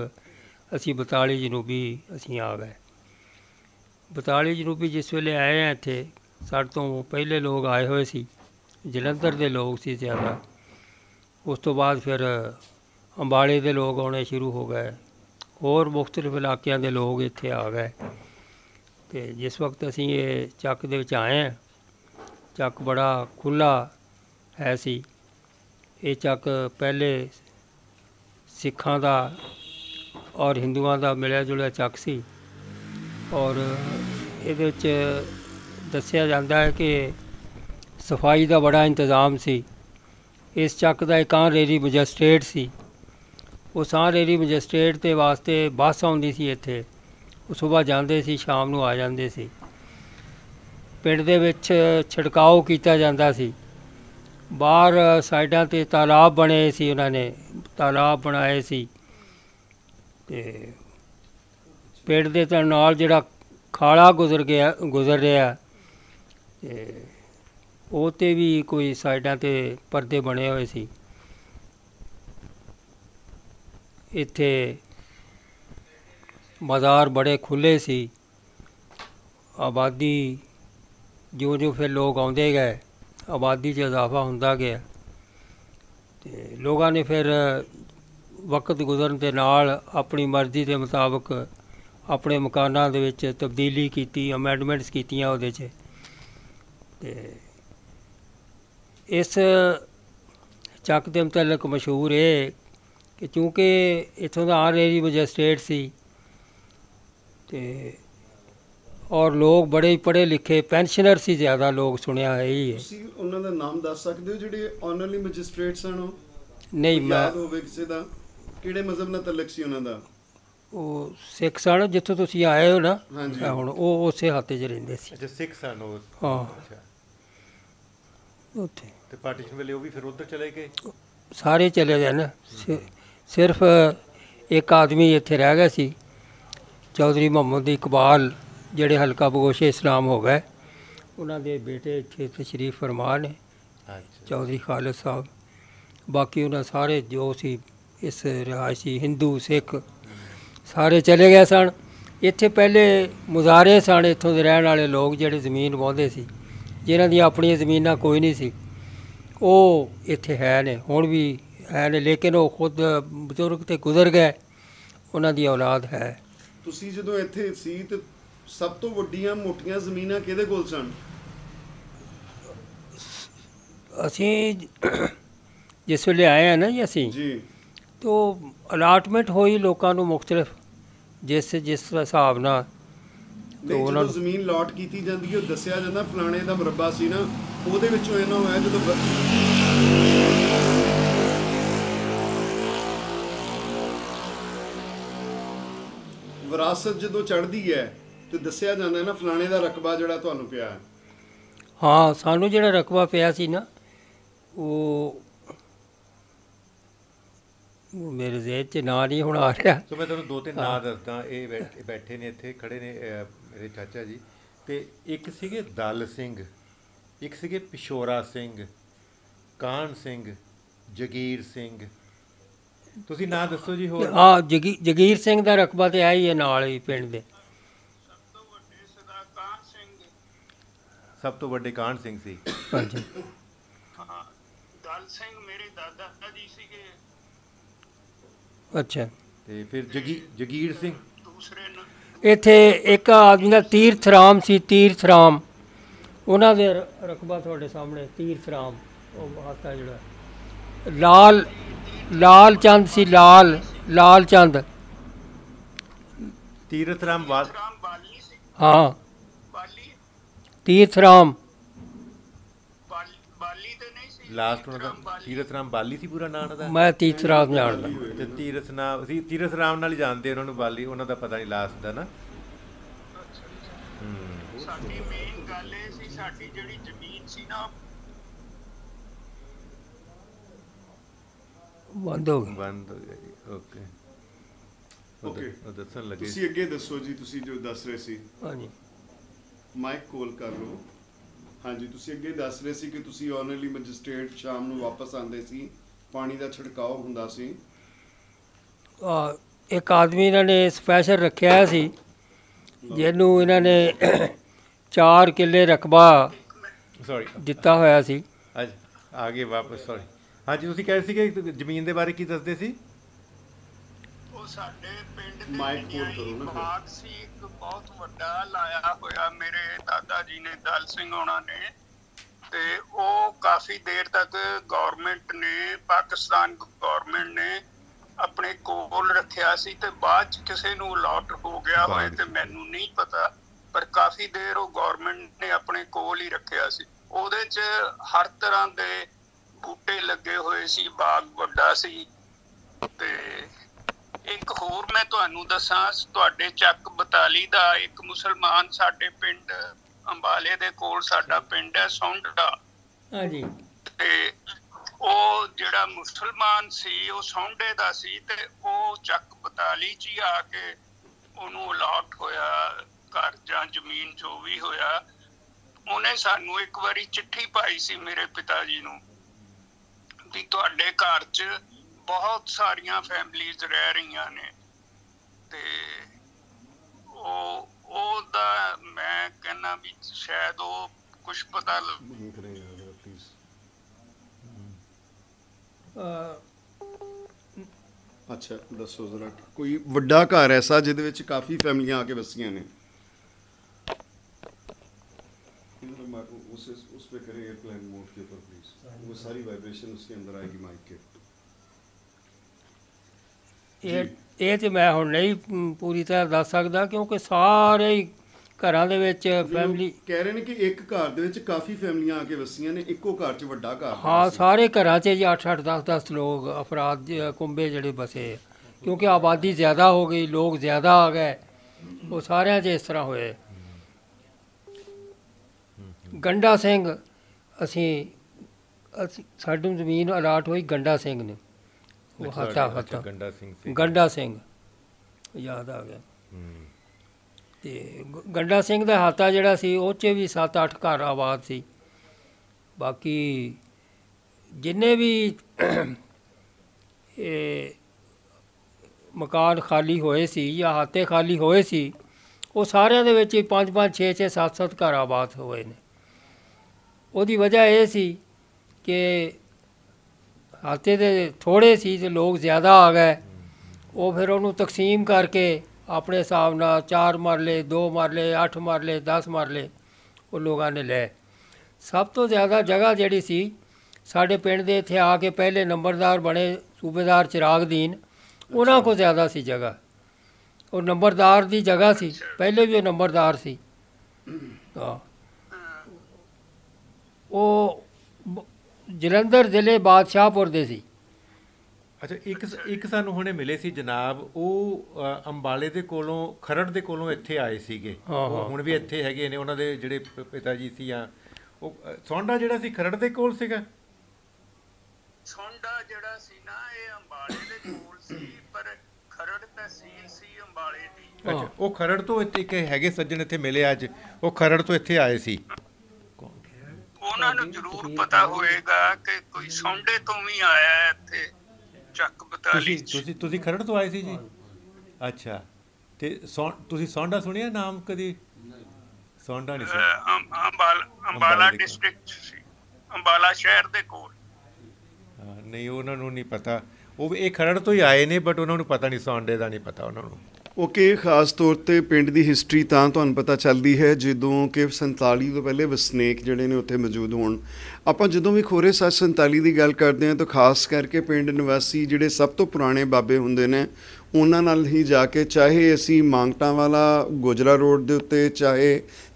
ਅਸੀਂ 42 ਜਨੂਬੀ ਅਸੀਂ ਆ ਗਏ 42 ਜਨੂਬੀ ਜਿਸ ਵੇਲੇ ਆਏ ਆ ਇੱਥੇ ਸਾਡੇ ਤੋਂ ਪਹਿਲੇ ਲੋਕ ਆਏ ਹੋਏ ਸੀ ਜਲੰਧਰ ਦੇ ਲੋਕ ਸੀ ਜ਼ਿਆਦਾ ਉਸ ਤੋਂ ਬਾਅਦ ਫਿਰ ਅੰਬਾਲੇ ਦੇ ਲੋਕ ਆਉਣੇ ਸ਼ੁਰੂ ਹੋ ਗਏ ਹੋਰ ਮੁxtਲਫ ਇਲਾਕਿਆਂ ਦੇ ਲੋਕ ਇੱਥੇ ਆ ਗਏ ਤੇ ਜਿਸ ਵਕਤ ਅਸੀਂ ਇਹ ਚੱਕ ਦੇ ਵਿੱਚ ਆਏ ਆ ਚੱਕ ਬੜਾ ਖੁੱਲਾ ਹੈ ਸੀ ਇਹ ਚੱਕ ਪਹਿਲੇ ਸਿੱਖਾਂ ਦਾ ਔਰ ਹਿੰਦੂਆਂ ਦਾ ਮਿਲਿਆ ਜੁਲਿਆ ਚੱਕ ਸੀ ਔਰ ਇਹਦੇ ਵਿੱਚ ਦੱਸਿਆ ਜਾਂਦਾ ਹੈ ਕਿ ਸਫਾਈ ਦਾ ਬੜਾ ਇੰਤਜ਼ਾਮ ਸੀ ਇਸ ਚੱਕ ਦਾ ਇੱਕ ਆਹ ਰੇਰੀ ਮਜਿਸਟ੍ਰੇਟ ਸੀ ਉਹ ਸਾਂ ਰੇਰੀ ਮਜਿਸਟ੍ਰੇਟ ਦੇ ਵਾਸਤੇ ਬੱਸ ਆਉਂਦੀ ਸੀ ਇੱਥੇ ਉਹ ਸਵੇਰ ਜਾਂਦੇ ਸੀ ਸ਼ਾਮ ਨੂੰ ਆ ਜਾਂਦੇ ਸੀ ਪਿੰਡ ਦੇ ਵਿੱਚ ਛਿੜਕਾਓ ਕੀਤਾ ਜਾਂਦਾ ਸੀ ਬਾਹਰ ਸਾਈਡਾਂ ਤੇ ਤਾਲਾਬ ਬਣੇ ਸੀ ਉਹਨਾਂ ਨੇ ਤਾਲਾਬ ਬਣਾਏ ਸੀ ਤੇ ਪੇੜ ਦੇ ਤਾਂ ਨਾਲ ਜਿਹੜਾ ਖਾਲਾ ਗੁਜ਼ਰ ਗਿਆ ਗੁਜ਼ਰ ਰਿਹਾ ਤੇ ਉਹ ਤੇ ਵੀ ਕੋਈ ਸਾਈਡਾਂ ਤੇ ਪਰਦੇ ਬਣੇ ਹੋਏ ਸੀ ਇੱਥੇ ਬਾਜ਼ਾਰ ਬੜੇ ਖੁੱਲੇ ਸੀ ਆਬਾਦੀ ਜੋ ਜੋ ਫਿਰ ਲੋਕ ਆਉਂਦੇ ਗਏ ਆਬਾਦੀ 'ਚ ਇਜ਼ਾਫਾ ਹੁੰਦਾ ਗਿਆ ਤੇ ਲੋਕਾਂ ਨੇ ਫਿਰ ਵਕਤ ਗੁਜ਼ਰਨ ਦੇ ਨਾਲ ਆਪਣੀ ਮਰਜ਼ੀ ਦੇ ਮੁਤਾਬਕ ਆਪਣੇ ਮਕਾਨਾਂ ਦੇ ਵਿੱਚ ਤਬਦੀਲੀ ਕੀਤੀ ਅਮੈਂਡਮੈਂਟਸ ਕੀਤੀਆਂ ਉਹਦੇ 'ਚ ਤੇ ਇਸ ਚੱਕ ਦੇ ਮੁਤਲਕ ਮਸ਼ਹੂਰ ਹੈ ਕਿ ਕਿਉਂਕਿ ਇਥੋਂ ਦਾ ਆਰ ਏਰੀ ਮੈਜਿਸਟ੍ਰੇਟ ਸੀ ਤੇ ਔਰ ਲੋਕ ਬੜੇ ਪੜੇ ਲਿਖੇ ਪੈਨਸ਼ਨਰ ਸੀ ਜ਼ਿਆਦਾ ਲੋਕ ਸੁਣਿਆ ਹੈ ਹੀ ਤੁਸੀਂ ਉਹਨਾਂ ਦਾ ਨਾਮ ਦੱਸ ਸਕਦੇ ਹੋ ਜਿਹੜੇ ਆਨਰਲੀ ਮੈਜਿਸਟ੍ਰੇਟ ਸਨ ਉਹ ਨਹੀਂ ਮੈਂ ਹੋਵੇ ਕਿਸੇ ਦਾ ਕਿਹੜੇ ਮਜ਼ਹਬ ਨਾਲ ਤਲਕ ਸੀ ਉਹਨਾਂ ਦਾ ਉਹ ਸਿੱਖ ਸਨ ਜਿੱਥੋਂ ਤੁਸੀਂ ਆਏ ਹੋ ਨਾ ਹੁਣ ਉਹ ਉਸੇ ਹਾਤੇ 'ਚ ਰਹਿੰਦੇ ਸੀ ਅੱਛਾ ਸਿੱਖ ਸਨ ਉਹ ਹਾਂ ਉੱਥੇ ਤੇ ਪਾਰਟੀਸ਼ਨ ਵੇਲੇ ਉਹ ਵੀ ਫਿਰ ਉੱਧਰ ਚਲੇ ਗਏ ਸਾਰੇ ਚਲੇ ਗਏ ਨਾ ਸਿਰਫ ਇੱਕ ਆਦਮੀ ਇੱਥੇ ਰਹਿ ਗਿਆ ਸੀ ਚੌਧਰੀ ਮੁਹੰਮਦ ਇਕਬਾਲ ਜਿਹੜੇ ਹਲਕਾ ਬਗੋਸ਼ੇ ਇਸਲਾਮ ਹੋ ਗਏ ਉਹਨਾਂ ਦੇ ਬੇਟੇ ਇੱਥੇ ਤਸ਼ਰੀਫ ਫਰਮਾ ਨੇ ਚੌਧਰੀ ਖਾਲਸ ਸਾਹਿਬ ਬਾਕੀ ਉਹਨਾਂ ਸਾਰੇ ਜੋ ਸੀ ਇਸ ਰਿਹਾਇਸ਼ੀ ਹਿੰਦੂ ਸਿੱਖ ਸਾਰੇ ਚਲੇ ਗਏ ਸਨ ਇੱਥੇ ਪਹਿਲੇ ਮੁਜ਼ਾਰੇ ਸਨ ਇੱਥੋਂ ਦੇ ਰਹਿਣ ਵਾਲੇ ਲੋਕ ਜਿਹੜੇ ਜ਼ਮੀਨ ਵਾਹਦੇ ਸੀ ਜਿਨ੍ਹਾਂ ਦੀ ਆਪਣੀਆਂ ਜ਼ਮੀਨਾਂ ਕੋਈ ਨਹੀਂ ਸੀ ਉਹ ਇੱਥੇ ਹੈ ਨੇ ਹੁਣ ਵੀ ਹੈ ਨੇ ਲੇਕਿਨ ਉਹ ਖੁਦ ਬਜ਼ੁਰਗ ਤੇ ਗੁਜ਼ਰ ਗਏ ਉਹਨਾਂ ਦੀ ਔਲਾਦ ਹੈ ਤੁਸੀਂ ਜਦੋਂ ਇੱਥੇ ਸੀ ਤੇ ਸਭ ਤੋਂ ਵੱਡੀਆਂ ਮੋਟੀਆਂ ਜ਼ਮੀਨਾਂ ਕਿਹਦੇ ਕੋਲ ਸਨ ਅਸੀਂ ਜਿਸ ਵੇਲੇ ਆਏ ਆ ਨਾ ਜੀ ਅਸੀਂ ਜੀ ਤੋਂ ਅਲਾਟਮੈਂਟ ਹੋਈ ਲੋਕਾਂ ਨੂੰ ਮੁxtਲਫ ਜਿਸ ਜਿਸ ਹਿਸਾਬ ਨਾਲ ਤੇ ਉਹਨਾਂ ਨੂੰ ਜ਼ਮੀਨ ਲਾਟ ਕੀਤੀ ਜਾਂਦੀ ਉਹ ਦੱਸਿਆ ਜਾਂਦਾ ਫਲਾਣੇ ਦਾ ਮਰਬਾ ਸੀ ਨਾ ਉਹਦੇ ਵਿੱਚੋਂ ਇਹਨਾਂ ਹੋਇਆ ਜਦੋਂ ਵਿਰਾਸਤ ਜਦੋਂ ਚੜਦੀ ਹੈ ਤੇ ਦੱਸਿਆ ਜਾਂਦਾ ਨਾ ਫਲਾਣੇ ਦਾ ਰਕਬਾ ਜਿਹੜਾ ਤੁਹਾਨੂੰ ਪਿਆ ਹਾਂ ਸਾਨੂੰ ਜਿਹੜਾ ਰਕਬਾ ਪਿਆ ਸੀ ਨਾ ਉਹ ਉਹ ਮੇਰੇ ਜ਼ਿਹਨ 'ਚ ਨਾਂ ਨਹੀਂ ਹੁਣ ਆ ਰਿਹਾ ਸੋ ਮੈਂ ਤੁਹਾਨੂੰ ਦੋ ਤਿੰਨ ਨਾਂ ਦੱਸਦਾ ਇਹ ਬੈਠੇ- ਨੇ ਇੱਥੇ ਖੜੇ ਨੇ ਮੇਰੇ ਚਾਚਾ ਜੀ ਤੇ ਇੱਕ ਸੀਗੇ ਦਲ ਸਿੰਘ ਇੱਕ ਸੀਗੇ ਪਿਸ਼ੋਰਾ ਸਿੰਘ ਕਾਨ ਸਿੰਘ ਜਗੀਰ ਸਿੰਘ ਤੁਸੀਂ ਨਾਂ ਦੱਸੋ ਜੀ ਹੋਰ ਆ ਜਗੀਰ ਸਿੰਘ ਦਾ ਰਕਬਾ ਤੇ ਹੈ ਹੀ ਹੈ ਨਾਲ ਹੀ ਪਿੰਡ ਦੇ ਸਭ ਤੋਂ ਵੱਡੇ ਕਾਹਨ ਸਿੰਘ ਸੀ ਹਾਂਜੀ ਹਾਂ ਦਲ ਸਿੰਘ ਮੇਰੇ ਦਾਦਾ ਜੀ ਸੀਗੇ ਅੱਛਾ ਤੇ ਫਿਰ ਜਗੀ ਜਗੀਰ ਸਿੰਘ ਦੂਸਰੇ ਇੱਥੇ ਇੱਕ ਆਦਮੀ ਦਾ ਤੀਰਥ ਰਾਮ ਸੀ ਤੀਰਥ ਰਾਮ ਉਹਨਾਂ ਦੇ ਰਕਬਾ ਤੁਹਾਡੇ ਸਾਹਮਣੇ ਤੀਰਥ ਰਾਮ ਉਹ ਮਹਾਤਾ ਜਿਹੜਾ ਲਾਲ ਲਾਲ ਚੰਦ ਸੀ ਲਾਲ ਲਾਲ ਚੰਦ ਤੀਰਥ ਰਾਮ ਸੀ ਹਾਂ ਤੀਰਥ ਰਾਮ ਬਾਲੀ ਤੇ ਨਹੀਂ ਸੀ ਲਾਸਟ ਉਹਨਾਂ ਦਾ ਤੀਰਥ ਰਾਮ ਬਾਲੀ ਸੀ ਪੂਰਾ ਨਾਂ ਦਾ ਮੈਂ ਤੀਰਥ ਰਾਮ ਜਾਣਦਾ ਤੇ ਤੀਰਥ ਨਾਮ ਸੀ ਤੀਰਥ ਰਾਮ ਨਾਲ ਹੀ ਜਾਣਦੇ ਉਹਨਾਂ ਨੂੰ ਬਾਲੀ ਉਹਨਾਂ ਦਾ ਪਤਾ ਨਹੀਂ ਲਾਸਟ ਦਾ ਨਾ ਸਾਡੀ ਮੇਨ ਗੱਲ ਇਹ ਸੀ ਸਾਡੀ ਜਿਹੜੀ ਜ਼ਮੀਨ ਸੀ ਨਾ ਬੰਦ ਹੋ ਗਈ ਬੰਦ ਹੋ ਗਈ ਓਕੇ ਓਕੇ ਦੱਸਣ ਲੱਗੇ ਤੁਸੀਂ ਅੱਗੇ ਦੱਸੋ ਜੀ ਤੁਸੀਂ ਜੋ ਦੱਸ ਰਹੇ ਸੀ ਹਾਂਜੀ ਮਾਈਕ ਕੋਲ ਕਰ ਲਓ ਹਾਂਜੀ ਤੁਸੀਂ ਅੱਗੇ ਦੱਸ ਰਹੇ ਸੀ ਕਿ ਤੁਸੀਂ ਆਨਰਲੀ ਮੈਜਿਸਟ੍ਰੇਟ ਸ਼ਾਮ ਨੂੰ ਵਾਪਸ ਆਉਂਦੇ ਸੀ ਪਾਣੀ ਦਾ ਛਿੜਕਾਅ ਹੁੰਦਾ ਸੀ ਆ ਇੱਕ ਆਦਮੀ ਇਹਨਾਂ ਨੇ ਸਪੈਸ਼ਲ ਰੱਖਿਆ ਸੀ ਜਿਹਨੂੰ ਇਹਨਾਂ ਨੇ 4 ਕਿੱਲੇ ਰਕਬਾ ਸੌਰੀ ਦਿੱਤਾ ਹੋਇਆ ਸੀ ਅੱਜ ਆ ਗਏ ਵਾਪਸ ਸੌਰੀ ਹਾਂਜੀ ਤੁਸੀਂ ਕਹਿ ਰਹੇ ਸੀ ਕਿ ਜ਼ਮੀਨ ਦੇ ਬਾਰੇ ਕੀ ਦੱਸਦੇ ਸੀ ਉਹ ਸਾਡੇ ਪਿੰਡ ਦੇ ਮਾਈਕ ਕੋਲ ਕਰੋ ਨਾ ਬਾਗ ਸੀ ਇੱਕ ਬਹੁਤ ਵੱਡਾ ਲਾਇਆ ਹੋਇਆ ਮੇਰੇ ਦਾਦਾ ਜੀ ਨੇ ਦਲ ਸਿੰਘ ਹੋਣਾ ਨੇ ਤੇ ਉਹ ਕਾਫੀ ਦੇਰ ਤੱਕ ਗਵਰਨਮੈਂਟ ਨੇ ਪਾਕਿਸਤਾਨ ਗਵਰਨਮੈਂਟ ਨੇ ਆਪਣੇ ਕੋਲ ਰੱਖਿਆ ਸੀ ਤੇ ਬਾਅਦ ਚ ਕਿਸੇ ਨੂੰ ਅਲਾਟ ਹੋ ਗਿਆ ਹੋਏ ਤੇ ਮੈਨੂੰ ਨਹੀਂ ਪਤਾ ਪਰ ਕਾਫੀ ਦੇਰ ਉਹ ਗਵਰਨਮੈਂਟ ਨੇ ਆਪਣੇ ਕੋਲ ਹੀ ਰੱਖਿਆ ਸੀ ਉਹਦੇ ਚ ਹਰ ਤਰ੍ਹਾਂ ਦੇ ਬੂਟੇ ਲੱਗੇ ਹੋਏ ਸੀ ਬਾਗ ਵੱਡਾ ਸੀ ਤੇ ਇੱਕ ਹੋਰ ਮੈਂ ਤੁਹਾਨੂੰ ਦੱਸਾਂ ਤੁਹਾਡੇ ਚੱਕ 42 ਦਾ ਇੱਕ ਮੁਸਲਮਾਨ ਸਾਡੇ ਪਿੰਡ ਅੰਬਾਲੇ ਦੇ ਕੋਲ ਸਾਡਾ ਪਿੰਡ ਹੈ ਸੌਂਡਾ ਹਾਂਜੀ ਤੇ ਉਹ ਜਿਹੜਾ ਮੁਸਲਮਾਨ ਸੀ ਉਹ ਸੌਂਡੇ ਦਾ ਸੀ ਤੇ ਉਹ ਚੱਕ 42 ਚ ਹੀ ਆ ਕੇ ਉਹਨੂੰ ਅਲਾਟ ਹੋਇਆ ਘਰ ਜਾਂ ਜ਼ਮੀਨ ਜੋ ਵੀ ਹੋਇਆ ਉਹਨੇ ਸਾਨੂੰ ਇੱਕ ਵਾਰੀ ਚਿੱਠੀ ਪਾਈ ਸੀ ਮੇਰੇ ਪਿਤਾ ਜੀ ਨੂੰ ਵੀ ਤੁਹਾਡੇ ਘਰ 'ਚ ਬਹੁਤ ਸਾਰੀਆਂ ਫੈਮਲੀਜ਼ ਰਹਿ ਰਹੀਆਂ ਨੇ ਤੇ ਉਹ ਉਹ ਦਾ ਮੈਂ ਕਹਿੰਨਾ ਵੀ ਸ਼ਾਇਦ ਉਹ ਕੁਝ ਪਤਾ ਲੱਗੇ ਪਲੀਜ਼ ਅੱਛਾ ਦੱਸੋ ਜ਼ਰਾ ਕੋਈ ਵੱਡਾ ਘਰ ਐਸਾ ਜਿਹਦੇ ਵਿੱਚ ਕਾਫੀ ਫੈਮਲੀਆਂ ਆ ਕੇ ਵਸੀਆਂ ਨੇ ਉਸ ਉਸ पे ਕਰੇ एयरप्लेन ਮੋਡ के ऊपर ਪਲੀਜ਼ ਉਹ ਸਾਰੀ ਵਾਈਬ੍ਰੇਸ਼ਨ उसके ਅੰਦਰ ਆਏਗੀ ਮਾਈਕ ਕੇ ਇਹ ਇਹ ਤੇ ਮੈਂ ਹੁਣ ਨਹੀਂ ਪੂਰੀ ਤਰ੍ਹਾਂ ਦੱਸ ਸਕਦਾ ਕਿਉਂਕਿ ਸਾਰੇ ਹੀ ਘਰਾਂ ਦੇ ਵਿੱਚ ਫੈਮਿਲੀ ਕਹਿ ਰਹੇ ਨੇ ਕਿ ਇੱਕ ਘਰ ਦੇ ਵਿੱਚ ਕਾਫੀ ਫੈਮਲੀਆਂ ਆ ਕੇ ਵਸੀਆਂ ਨੇ ਇੱਕੋ ਘਰ 'ਚ ਵੱਡਾ ਘਰ ਹਾਂ ਸਾਰੇ ਘਰਾਂ 'ਚ ਜੀ 8-8 10-10 ਲੋਕ ਅਫਰਾਦ ਕੁੰਬੇ ਜਿਹੜੇ ਬਸੇ ਕਿਉਂਕਿ ਆਬਾਦੀ ਜ਼ਿਆਦਾ ਹੋ ਗਈ ਲੋਕ ਜ਼ਿਆਦਾ ਆ ਗਏ ਉਹ ਸਾਰਿਆਂ 'ਚ ਇਸ ਤਰ੍ਹਾਂ ਹੋਏ ਗੰਡਾ ਸਿੰਘ ਅਸੀਂ ਅਸੀਂ ਸਾਡੀ ਜ਼ਮੀਨ ਅਲਾਟ ਹੋਈ ਗੰਡਾ ਸਿੰਘ ਨੇ ਉਹ ਹਤਾ ਹਤਾ ਗੰਡਾ ਸਿੰਘ ਤੇ ਗੰਡਾ ਸਿੰਘ ਯਾਦ ਆ ਗਿਆ ਤੇ ਗੰਡਾ ਸਿੰਘ ਦਾ ਹਾਤਾ ਜਿਹੜਾ ਸੀ ਉਹ 'ਚ ਵੀ 7-8 ਘਰ ਆਬਾਦ ਸੀ ਬਾਕੀ ਜਿੰਨੇ ਵੀ ਇਹ ਮਕਾਨ ਖਾਲੀ ਹੋਏ ਸੀ ਜਾਂ ਹਾਤੇ ਖਾਲੀ ਹੋਏ ਸੀ ਉਹ ਸਾਰਿਆਂ ਦੇ ਵਿੱਚ 5-5 6-6 7-7 ਘਰ ਆਬਾਦ ਹੋਏ ਨੇ ਉਹਦੀ ਵਜ੍ਹਾ ਇਹ ਸੀ ਕਿ ਹਾਤੇ ਦੇ ਥੋੜੇ ਸੀ ਤੇ ਲੋਕ ਜ਼ਿਆਦਾ ਆ ਗਏ ਉਹ ਫਿਰ ਉਹਨੂੰ ਤਕਸੀਮ ਕਰਕੇ ਆਪਣੇ ਹਿਸਾਬ ਨਾਲ ਚਾਰ ਮਰਲੇ ਦੋ ਮਰਲੇ ਅੱਠ ਮਰਲੇ 10 ਮਰਲੇ ਉਹ ਲੋਕਾਂ ਨੇ ਲੈ ਸਭ ਤੋਂ ਜ਼ਿਆਦਾ ਜਗ੍ਹਾ ਜਿਹੜੀ ਸੀ ਸਾਡੇ ਪਿੰਡ ਦੇ ਇੱਥੇ ਆ ਕੇ ਪਹਿਲੇ ਨੰਬਰਦਾਰ ਬਣੇ ਸੂਬੇਦਾਰ ਚਿਰਾਗਦੀਨ ਉਹਨਾਂ ਕੋ ਜ਼ਿਆਦਾ ਸੀ ਜਗ੍ਹਾ ਉਹ ਨੰਬਰਦਾਰ ਦੀ ਜਗ੍ਹਾ ਸੀ ਪਹਿਲੇ ਵੀ ਉਹ ਨੰਬਰਦਾਰ ਸੀ ਤਾਂ ਉਹ ਜਲੰਧਰ ਜ਼ਿਲ੍ਹੇ ਬਾਦਸ਼ਾਹਪੁਰ ਦੇ ਸੀ ਅੱਛਾ ਇੱਕ ਇੱਕ ਸਾਨੂੰ ਹੁਣੇ ਮਿਲੇ ਸੀ ਜਨਾਬ ਉਹ ਅੰਬਾਲੇ ਦੇ ਕੋਲੋਂ ਖਰੜ ਦੇ ਕੋਲੋਂ ਇੱਥੇ ਆਏ ਸੀਗੇ ਉਹ ਹੁਣ ਵੀ ਇੱਥੇ ਹੈਗੇ ਨੇ ਉਹਨਾਂ ਦੇ ਜਿਹੜੇ ਪਿਤਾ ਜੀ ਸੀ ਆ ਉਹ ਸੌਂਡਾ ਜਿਹੜਾ ਸੀ ਖਰੜ ਦੇ ਕੋਲ ਸੀਗਾ ਸੌਂਡਾ ਜਿਹੜਾ ਸੀ ਨਾ ਇਹ ਅੰਬਾਲੇ ਦੇ ਕੋਲ ਸੀ ਪਰ ਖਰੜ ਤਹਿਸੀਲ ਸੀ ਅੰਬਾਲੇ ਦੀ ਅੱਛਾ ਉਹ ਖਰੜ ਤੋਂ ਇੱਥੇ ਇੱਕ ਹੈਗੇ ਸੱਜਣ ਇੱਥੇ ਮਿਲੇ ਅੱਜ ਉਹ ਖਰੜ ਤੋਂ ਇੱਥੇ ਆਏ ਸੀ ਉਹਨਾਂ ਨੂੰ ਜ਼ਰੂਰ ਪਤਾ ਹੋਏਗਾ ਕਿ ਕੋਈ ਸੌਂਡੇ ਤੋਂ ਵੀ ਆਇਆ ਇੱਥੇ ਚੱਕ ਬਤਾਲੀ ਤੁਸੀਂ ਤੁਸੀਂ ਖਰੜ ਤੋਂ ਆਏ ਸੀ ਜੀ ਅੱਛਾ ਤੇ ਤੁਸੀਂ ਸੌਂਡਾ ਸੁਣਿਆ ਨਾਮ ਕਦੀ ਸੌਂਡਾ ਨਹੀਂ ਸੀ ਅੰਬਾਲ ਅੰਬਾਲਾ ਡਿਸਟ੍ਰਿਕਟ ਸੀ ਅੰਬਾਲਾ ਸ਼ਹਿਰ ਦੇ ਕੋਲ ਨਹੀਂ ਉਹਨਾਂ ਨੂੰ ਨਹੀਂ ਪਤਾ ਉਹ ਇਹ ਖਰੜ ਤੋਂ ਹੀ ਆਏ ਨੇ ਬਟ ਉਹਨਾਂ ਨੂੰ ਪਤਾ ਨਹੀਂ ਸੌਂਡੇ ਦਾ ਨਹੀਂ ਪਤਾ ਉਹਨਾਂ ਨੂੰ ਓਕੇ ਖਾਸ ਤੌਰ ਤੇ ਪਿੰਡ ਦੀ ਹਿਸਟਰੀ ਤਾਂ ਤੁਹਾਨੂੰ ਪਤਾ ਚੱਲਦੀ ਹੈ ਜਦੋਂ ਕਿ 47 ਤੋਂ ਪਹਿਲੇ ਵਸਨੇਕ ਜਿਹੜੇ ਨੇ ਉੱਥੇ ਮੌਜੂਦ ਹੋਣ ਆਪਾਂ ਜਦੋਂ ਵੀ ਖੋਰੇ ਸੱਚ 47 ਦੀ ਗੱਲ ਕਰਦੇ ਹਾਂ ਤਾਂ ਖਾਸ ਕਰਕੇ ਪਿੰਡ ਨਿਵਾਸੀ ਜਿਹੜੇ ਸਭ ਤੋਂ ਪੁਰਾਣੇ ਬਾਬੇ ਹੁੰਦੇ ਨੇ ਉਹਨਾਂ ਨਾਲ ਹੀ ਜਾ ਕੇ ਚਾਹੇ ਅਸੀਂ ਮੰਗਟਾਂ ਵਾਲਾ ਗੁਜਰਾ ਰੋਡ ਦੇ ਉੱਤੇ ਚਾਹੇ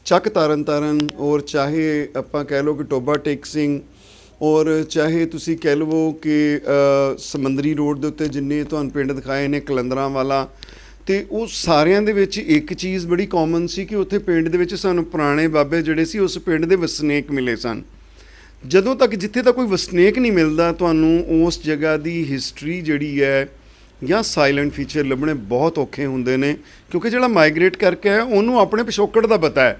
ਚੱਕ ਤਰਨ ਤਰਨ ਔਰ ਚਾਹੇ ਆਪਾਂ ਕਹਿ ਲਓ ਕਿ ਟੋਬਾ ਟੇਕ ਸਿੰਘ ਔਰ ਚਾਹੇ ਤੁਸੀਂ ਕਹਿ ਲਵੋ ਕਿ ਸਮੰਦਰੀ ਰੋਡ ਦੇ ਉੱਤੇ ਜਿੰਨੇ ਤੁਹਾਨੂੰ ਪਿੰਡ ਦਿਖਾਏ ਨੇ ਕਲੰਦਰਾਂ ਵਾਲਾ ਤੇ ਉਹ ਸਾਰਿਆਂ ਦੇ ਵਿੱਚ ਇੱਕ ਚੀਜ਼ ਬੜੀ ਕਾਮਨ ਸੀ ਕਿ ਉੱਥੇ ਪਿੰਡ ਦੇ ਵਿੱਚ ਸਾਨੂੰ ਪੁਰਾਣੇ ਬਾਬੇ ਜਿਹੜੇ ਸੀ ਉਸ ਪਿੰਡ ਦੇ ਵਸਨੀਕ ਮਿਲੇ ਸਨ ਜਦੋਂ ਤੱਕ ਜਿੱਥੇ ਤੱਕ ਕੋਈ ਵਸਨੀਕ ਨਹੀਂ ਮਿਲਦਾ ਤੁਹਾਨੂੰ ਉਸ ਜਗ੍ਹਾ ਦੀ ਹਿਸਟਰੀ ਜਿਹੜੀ ਹੈ ਜਾਂ ਸਾਇਲੈਂਟ ਫੀਚਰ ਲੱਭਣੇ ਬਹੁਤ ਔਖੇ ਹੁੰਦੇ ਨੇ ਕਿਉਂਕਿ ਜਿਹੜਾ ਮਾਈਗ੍ਰੇਟ ਕਰਕੇ ਆਇਆ ਉਹਨੂੰ ਆਪਣੇ ਪਿਛੋਕੜ ਦਾ ਪਤਾ ਹੈ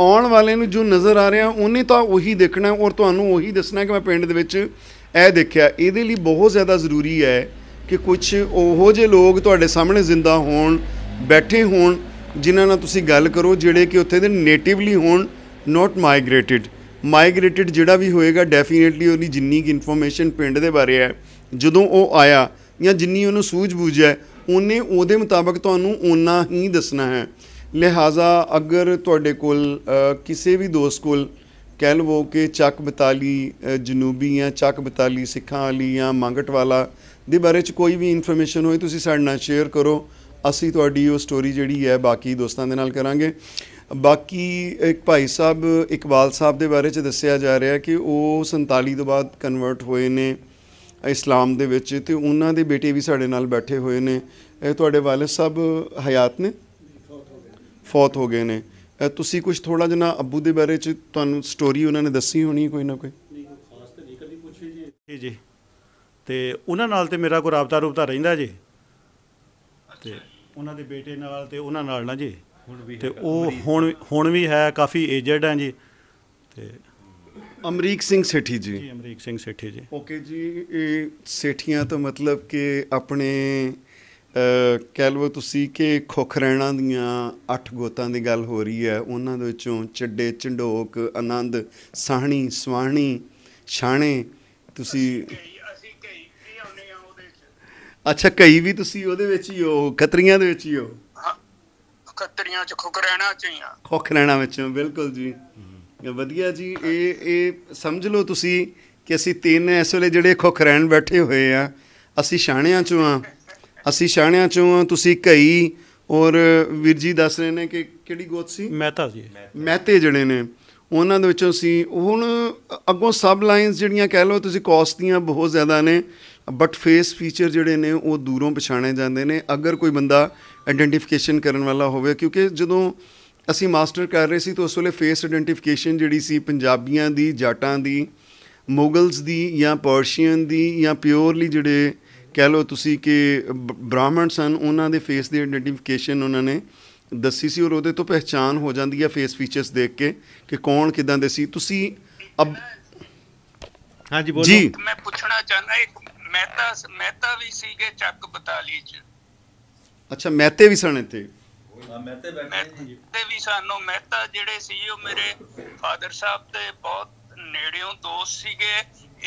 ਆਉਣ ਵਾਲੇ ਨੂੰ ਜੋ ਨਜ਼ਰ ਆ ਰਿਹਾ ਉਹਨੇ ਤਾਂ ਉਹੀ ਦੇਖਣਾ ਔਰ ਤੁਹਾਨੂੰ ਉਹੀ ਦੱਸਣਾ ਕਿ ਮੈਂ ਪਿੰਡ ਦੇ ਵਿੱਚ ਇਹ ਦੇਖਿਆ ਇਹਦੇ ਲਈ ਬਹੁਤ ਜ਼ਿਆਦਾ ਜ਼ਰੂਰੀ ਹੈ ਕਿ ਕੁਝ ਉਹੋ ਜਿਹੇ ਲੋਕ ਤੁਹਾਡੇ ਸਾਹਮਣੇ ਜ਼ਿੰਦਾ ਹੋਣ ਬੈਠੇ ਹੋਣ ਜਿਨ੍ਹਾਂ ਨਾਲ ਤੁਸੀਂ ਗੱਲ ਕਰੋ ਜਿਹੜੇ ਕਿ ਉੱਥੇ ਦੇ ਨੇਟਿਵਲੀ ਹੋਣ ਨਾਟ ਮਾਈਗ੍ਰੇਟਿਡ ਮਾਈਗ੍ਰੇਟਿਡ ਜਿਹੜਾ ਵੀ ਹੋਏਗਾ ਡੈਫੀਨਿਟਲੀ ਉਹਦੀ ਜਿੰਨੀ ਕਿ ਇਨਫੋਰਮੇਸ਼ਨ ਪਿੰਡ ਦੇ ਬਾਰੇ ਹੈ ਜਦੋਂ ਉਹ ਆਇਆ ਜਾਂ ਜਿੰਨੀ ਉਹਨੂੰ ਸੂਝ-ਬੂਝ ਹੈ ਉਹਨੇ ਉਹਦੇ ਮੁਤਾਬਕ ਤੁਹਾਨੂੰ ਉਹਨਾਂ ਹੀ ਦੱਸਣਾ ਹੈ ਲਿਹਾਜ਼ਾ ਅਗਰ ਤੁਹਾਡੇ ਕੋਲ ਕਿਸੇ ਵੀ ਦੋਸਤ ਕੋਲ ਕਹਿ ਲਵੋ ਕਿ ਚੱਕ 42 ਜਨੂਬੀ ਜਾਂ ਚੱਕ 42 ਸਿੱਖਾਂ ਵਾਲੀ ਜਾਂ ਮੰਗਟ ਵਾਲਾ ਦੇ ਬਾਰੇ ਚ ਕੋਈ ਵੀ ਇਨਫੋਰਮੇਸ਼ਨ ਹੋਏ ਤੁਸੀਂ ਸਾਡੇ ਨਾਲ ਸ਼ੇਅਰ ਕਰੋ ਅਸੀਂ ਤੁਹਾਡੀ ਉਹ ਸਟੋਰੀ ਜਿਹੜੀ ਹੈ ਬਾਕੀ ਦੋਸਤਾਂ ਦੇ ਨਾਲ ਕਰਾਂਗੇ ਬਾਕੀ ਇੱਕ ਭਾਈ ਸਾਹਿਬ ਇਕਬਾਲ ਸਾਹਿਬ ਦੇ ਬਾਰੇ ਚ ਦੱਸਿਆ ਜਾ ਰਿਹਾ ਕਿ ਉਹ 47 ਤੋਂ ਬਾਅਦ ਕਨਵਰਟ ਹੋਏ ਨੇ ਇਸਲਾਮ ਦੇ ਵਿੱਚ ਤੇ ਉਹਨਾਂ ਦੇ ਬੇਟੇ ਵੀ ਸਾਡੇ ਨਾਲ ਬੈਠੇ ਹੋਏ ਨੇ ਇਹ ਤੁਹਾਡੇ ਵਾਲਿਦ ਸਾਹਿਬ ਹਯਾਤ ਨੇ ਫੌਤ ਹੋ ਗਏ ਨੇ ਤੁਸੀਂ ਕੁਝ ਥੋੜਾ ਜਨਾ ਅੱਬੂ ਦੇ ਬਾਰੇ ਚ ਤੁਹਾਨੂੰ ਸਟੋਰੀ ਉਹਨਾਂ ਨੇ ਦੱਸੀ ਹੋਣੀ ਕੋਈ ਨਾ ਕੋਈ ਨਹੀਂ ਖਾਸ ਤੇ ਜੀ ਜੀ ਤੇ ਉਹਨਾਂ ਨਾਲ ਤੇ ਮੇਰਾ ਕੋਈ ਰਾਬਤਾ ਰੂਬਤਾ ਰਹਿੰਦਾ ਜੀ ਤੇ ਉਹਨਾਂ ਦੇ ਬੇਟੇ ਨਾਲ ਤੇ ਉਹਨਾਂ ਨਾਲ ਨਾ ਜੀ ਤੇ ਉਹ ਹੁਣ ਹੁਣ ਵੀ ਹੈ ਕਾਫੀ ਏਜਡ ਹੈ ਜੀ ਤੇ ਅਮਰੀਕ ਸਿੰਘ ਸੇਠੀ ਜੀ ਜੀ ਅਮਰੀਕ ਸਿੰਘ ਸੇਠੀ ਜੀ ਓਕੇ ਜੀ ਇਹ ਸੇਠੀਆਂ ਤਾਂ ਮਤਲਬ ਕਿ ਆਪਣੇ ਕਹਿ ਲਵੋ ਤੁਸੀਂ ਕਿ ਖੋਖਰੈਣਾ ਦੀਆਂ ਅੱਠ ਗੋਤਾਂ ਦੀ ਗੱਲ ਹੋ ਰਹੀ ਹੈ ਉਹਨਾਂ ਦੇ ਵਿੱਚੋਂ ਚੱਡੇ ਚੰਡੋਕ ਆਨੰਦ ਸਾਹਣੀ ਸਵਾਣੀ ਛਾਣੇ ਤੁਸੀਂ ਅੱਛਾ ਕਈ ਵੀ ਤੁਸੀਂ ਉਹਦੇ ਵਿੱਚ ਹੀ ਹੋ ਖਤਰੀਆਂ ਦੇ ਵਿੱਚ ਹੀ ਹੋ ਖਤਰੀਆਂ ਚ ਰਹਿਣਾ ਚ ਹੀ ਆ ਰਹਿਣਾ ਵਿੱਚ ਬਿਲਕੁਲ ਜੀ ਵਧੀਆ ਜੀ ਇਹ ਇਹ ਸਮਝ ਲਓ ਤੁਸੀਂ ਕਿ ਅਸੀਂ ਤਿੰਨ ਇਸ ਵੇਲੇ ਜਿਹੜੇ ਰਹਿਣ ਬੈਠੇ ਹੋਏ ਆ ਅਸੀਂ ਸ਼ਾਣਿਆਂ ਚੋਂ ਆ ਅਸੀਂ ਸ਼ਾਣਿਆਂ ਚੋਂ ਆ ਤੁਸੀਂ ਕਈ ਔਰ ਵੀਰ ਜੀ ਦੱਸ ਰਹੇ ਨੇ ਕਿ ਕਿਹੜੀ ਗੋਤ ਸੀ ਮਹਿਤਾ ਜੀ ਮਹਿਤੇ ਜਿਹੜੇ ਨੇ ਉਹਨਾਂ ਦੇ ਵਿੱਚੋਂ ਸੀ ਹੁਣ ਅੱਗੋਂ ਸਬ ਲਾਈਨਸ ਜਿਹੜੀਆਂ ਕਹਿ ਲਓ ਤੁਸੀਂ ਕਾਸਟ ਦੀਆਂ ਬਹੁਤ ਜ਼ਿਆਦਾ ਨੇ ਬਟ ਫੇਸ ਫੀਚਰ ਜਿਹੜੇ ਨੇ ਉਹ ਦੂਰੋਂ ਪਛਾਣੇ ਜਾਂਦੇ ਨੇ ਅਗਰ ਕੋਈ ਬੰਦਾ ਆਇਡੈਂਟੀਫਿਕੇਸ਼ਨ ਕਰਨ ਵਾਲਾ ਹੋਵੇ ਕਿਉਂਕਿ ਜਦੋਂ ਅਸੀਂ ਮਾਸਟਰ ਕਰ ਰਹੇ ਸੀ ਤਾਂ ਉਸ ਵੇਲੇ ਫੇਸ ਆਇਡੈਂਟੀਫਿਕੇਸ਼ਨ ਜਿਹੜੀ ਸੀ ਪੰਜਾਬੀਆਂ ਦੀ ਜਾਟਾਂ ਦੀ ਮੁਗਲਸ ਦੀ ਜਾਂ ਪਰਸ਼ੀਅਨ ਦੀ ਜਾਂ ਪਿਓਰਲੀ ਜਿਹੜੇ ਕਹਿ ਲਓ ਤੁਸੀਂ ਕਿ ਬ੍ਰਾਹਮਣ ਸਨ ਉਹਨਾਂ ਦੇ ਫੇਸ ਦੀ ਆਇਡੈਂਟੀਫਿਕੇਸ਼ਨ ਉਹਨਾਂ ਨੇ ਦੱਸੀ ਸੀ ਔਰ ਉਹਦੇ ਤੋਂ ਪਹਿਚਾਨ ਹੋ ਜਾਂਦੀ ਹੈ ਫੇਸ ਫੀਚਰਸ ਦੇਖ ਕੇ ਕਿ ਕੌਣ ਕਿਦਾਂ ਦੇ ਸੀ ਤੁਸੀਂ ਅਬ ਹਾਂਜੀ ਬੋਲੋ ਜੀ ਮੈਂ ਪੁੱਛਣਾ ਚਾਹੁੰਦਾ ਇੱਕ ਮਹਿਤਾ ਮਹਿਤਾ ਵੀ ਸੀਗੇ ਚੱਕ 42 ਚ ਅੱਛਾ ਮਹਿਤੇ ਵੀ ਸਨ ਇੱਥੇ ਮਹਿਤੇ ਬੈਠੇ ਜੀ ਤੇ ਵੀ ਸਾਨੂੰ ਮਹਿਤਾ ਜਿਹੜੇ ਸੀ ਉਹ ਮੇਰੇ ਫਾਦਰ ਸਾਹਿਬ ਦੇ ਬਹੁਤ ਨੇੜਿਓਂ ਦੋਸਤ ਸੀਗੇ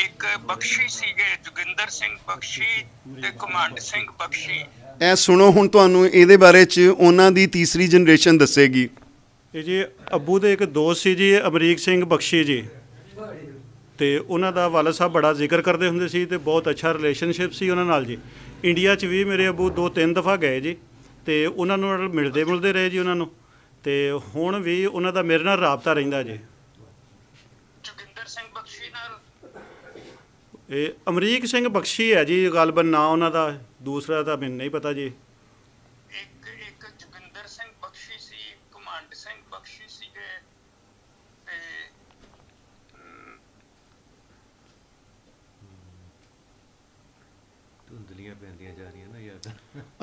ਇੱਕ ਬਖਸ਼ੀ ਸੀਗੇ ਜੁਗਿੰਦਰ ਸਿੰਘ ਬਖਸ਼ੀ ਤੇ ਕਮਾਂਡ ਸਿੰਘ ਬਖਸ਼ੀ ਐ ਸੁਣੋ ਹੁਣ ਤੁਹਾਨੂੰ ਇਹਦੇ ਬਾਰੇ ਚ ਉਹਨਾਂ ਦੀ ਤੀਸਰੀ ਜਨਰੇਸ਼ਨ ਦੱਸੇਗੀ ਇਹ ਜੀ ਅੱਬੂ ਦੇ ਇੱਕ ਦੋਸਤ ਸੀ ਜੀ ਅਮਰੀਕ ਸਿੰਘ ਬਖਸ਼ੀ ਜੀ ਤੇ ਉਹਨਾਂ ਦਾ ਵਾਲਾ ਸਾਹਿਬ ਬੜਾ ਜ਼ਿਕਰ ਕਰਦੇ ਹੁੰਦੇ ਸੀ ਤੇ ਬਹੁਤ ਅੱਛਾ ਰਿਲੇਸ਼ਨਸ਼ਿਪ ਸੀ ਉਹਨਾਂ ਨਾਲ ਜੀ ਇੰਡੀਆ 'ਚ ਵੀ ਮੇਰੇ ਅਬੂ ਦੋ ਤਿੰਨ ਦਫਾ ਗਏ ਜੀ ਤੇ ਉਹਨਾਂ ਨੂੰ ਮਿਲਦੇ ਮਿਲਦੇ ਰਹੇ ਜੀ ਉਹਨਾਂ ਨੂੰ ਤੇ ਹੁਣ ਵੀ ਉਹਨਾਂ ਦਾ ਮੇਰੇ ਨਾਲ ਰਾਬਤਾ ਰਹਿੰਦਾ ਜੀ ਜੁਗਿੰਦਰ ਸਿੰਘ ਬਖਸ਼ੀ ਨਾਲ ਇਹ ਅਮਰੀਕ ਸਿੰਘ ਬਖਸ਼ੀ ਹੈ ਜੀ ਗੱਲਬਾਤ ਨਾਂ ਉਹਨਾਂ ਦਾ ਦੂਸਰਾ ਤਾਂ ਮੈਨੂੰ ਨਹੀਂ ਪਤਾ ਜੀ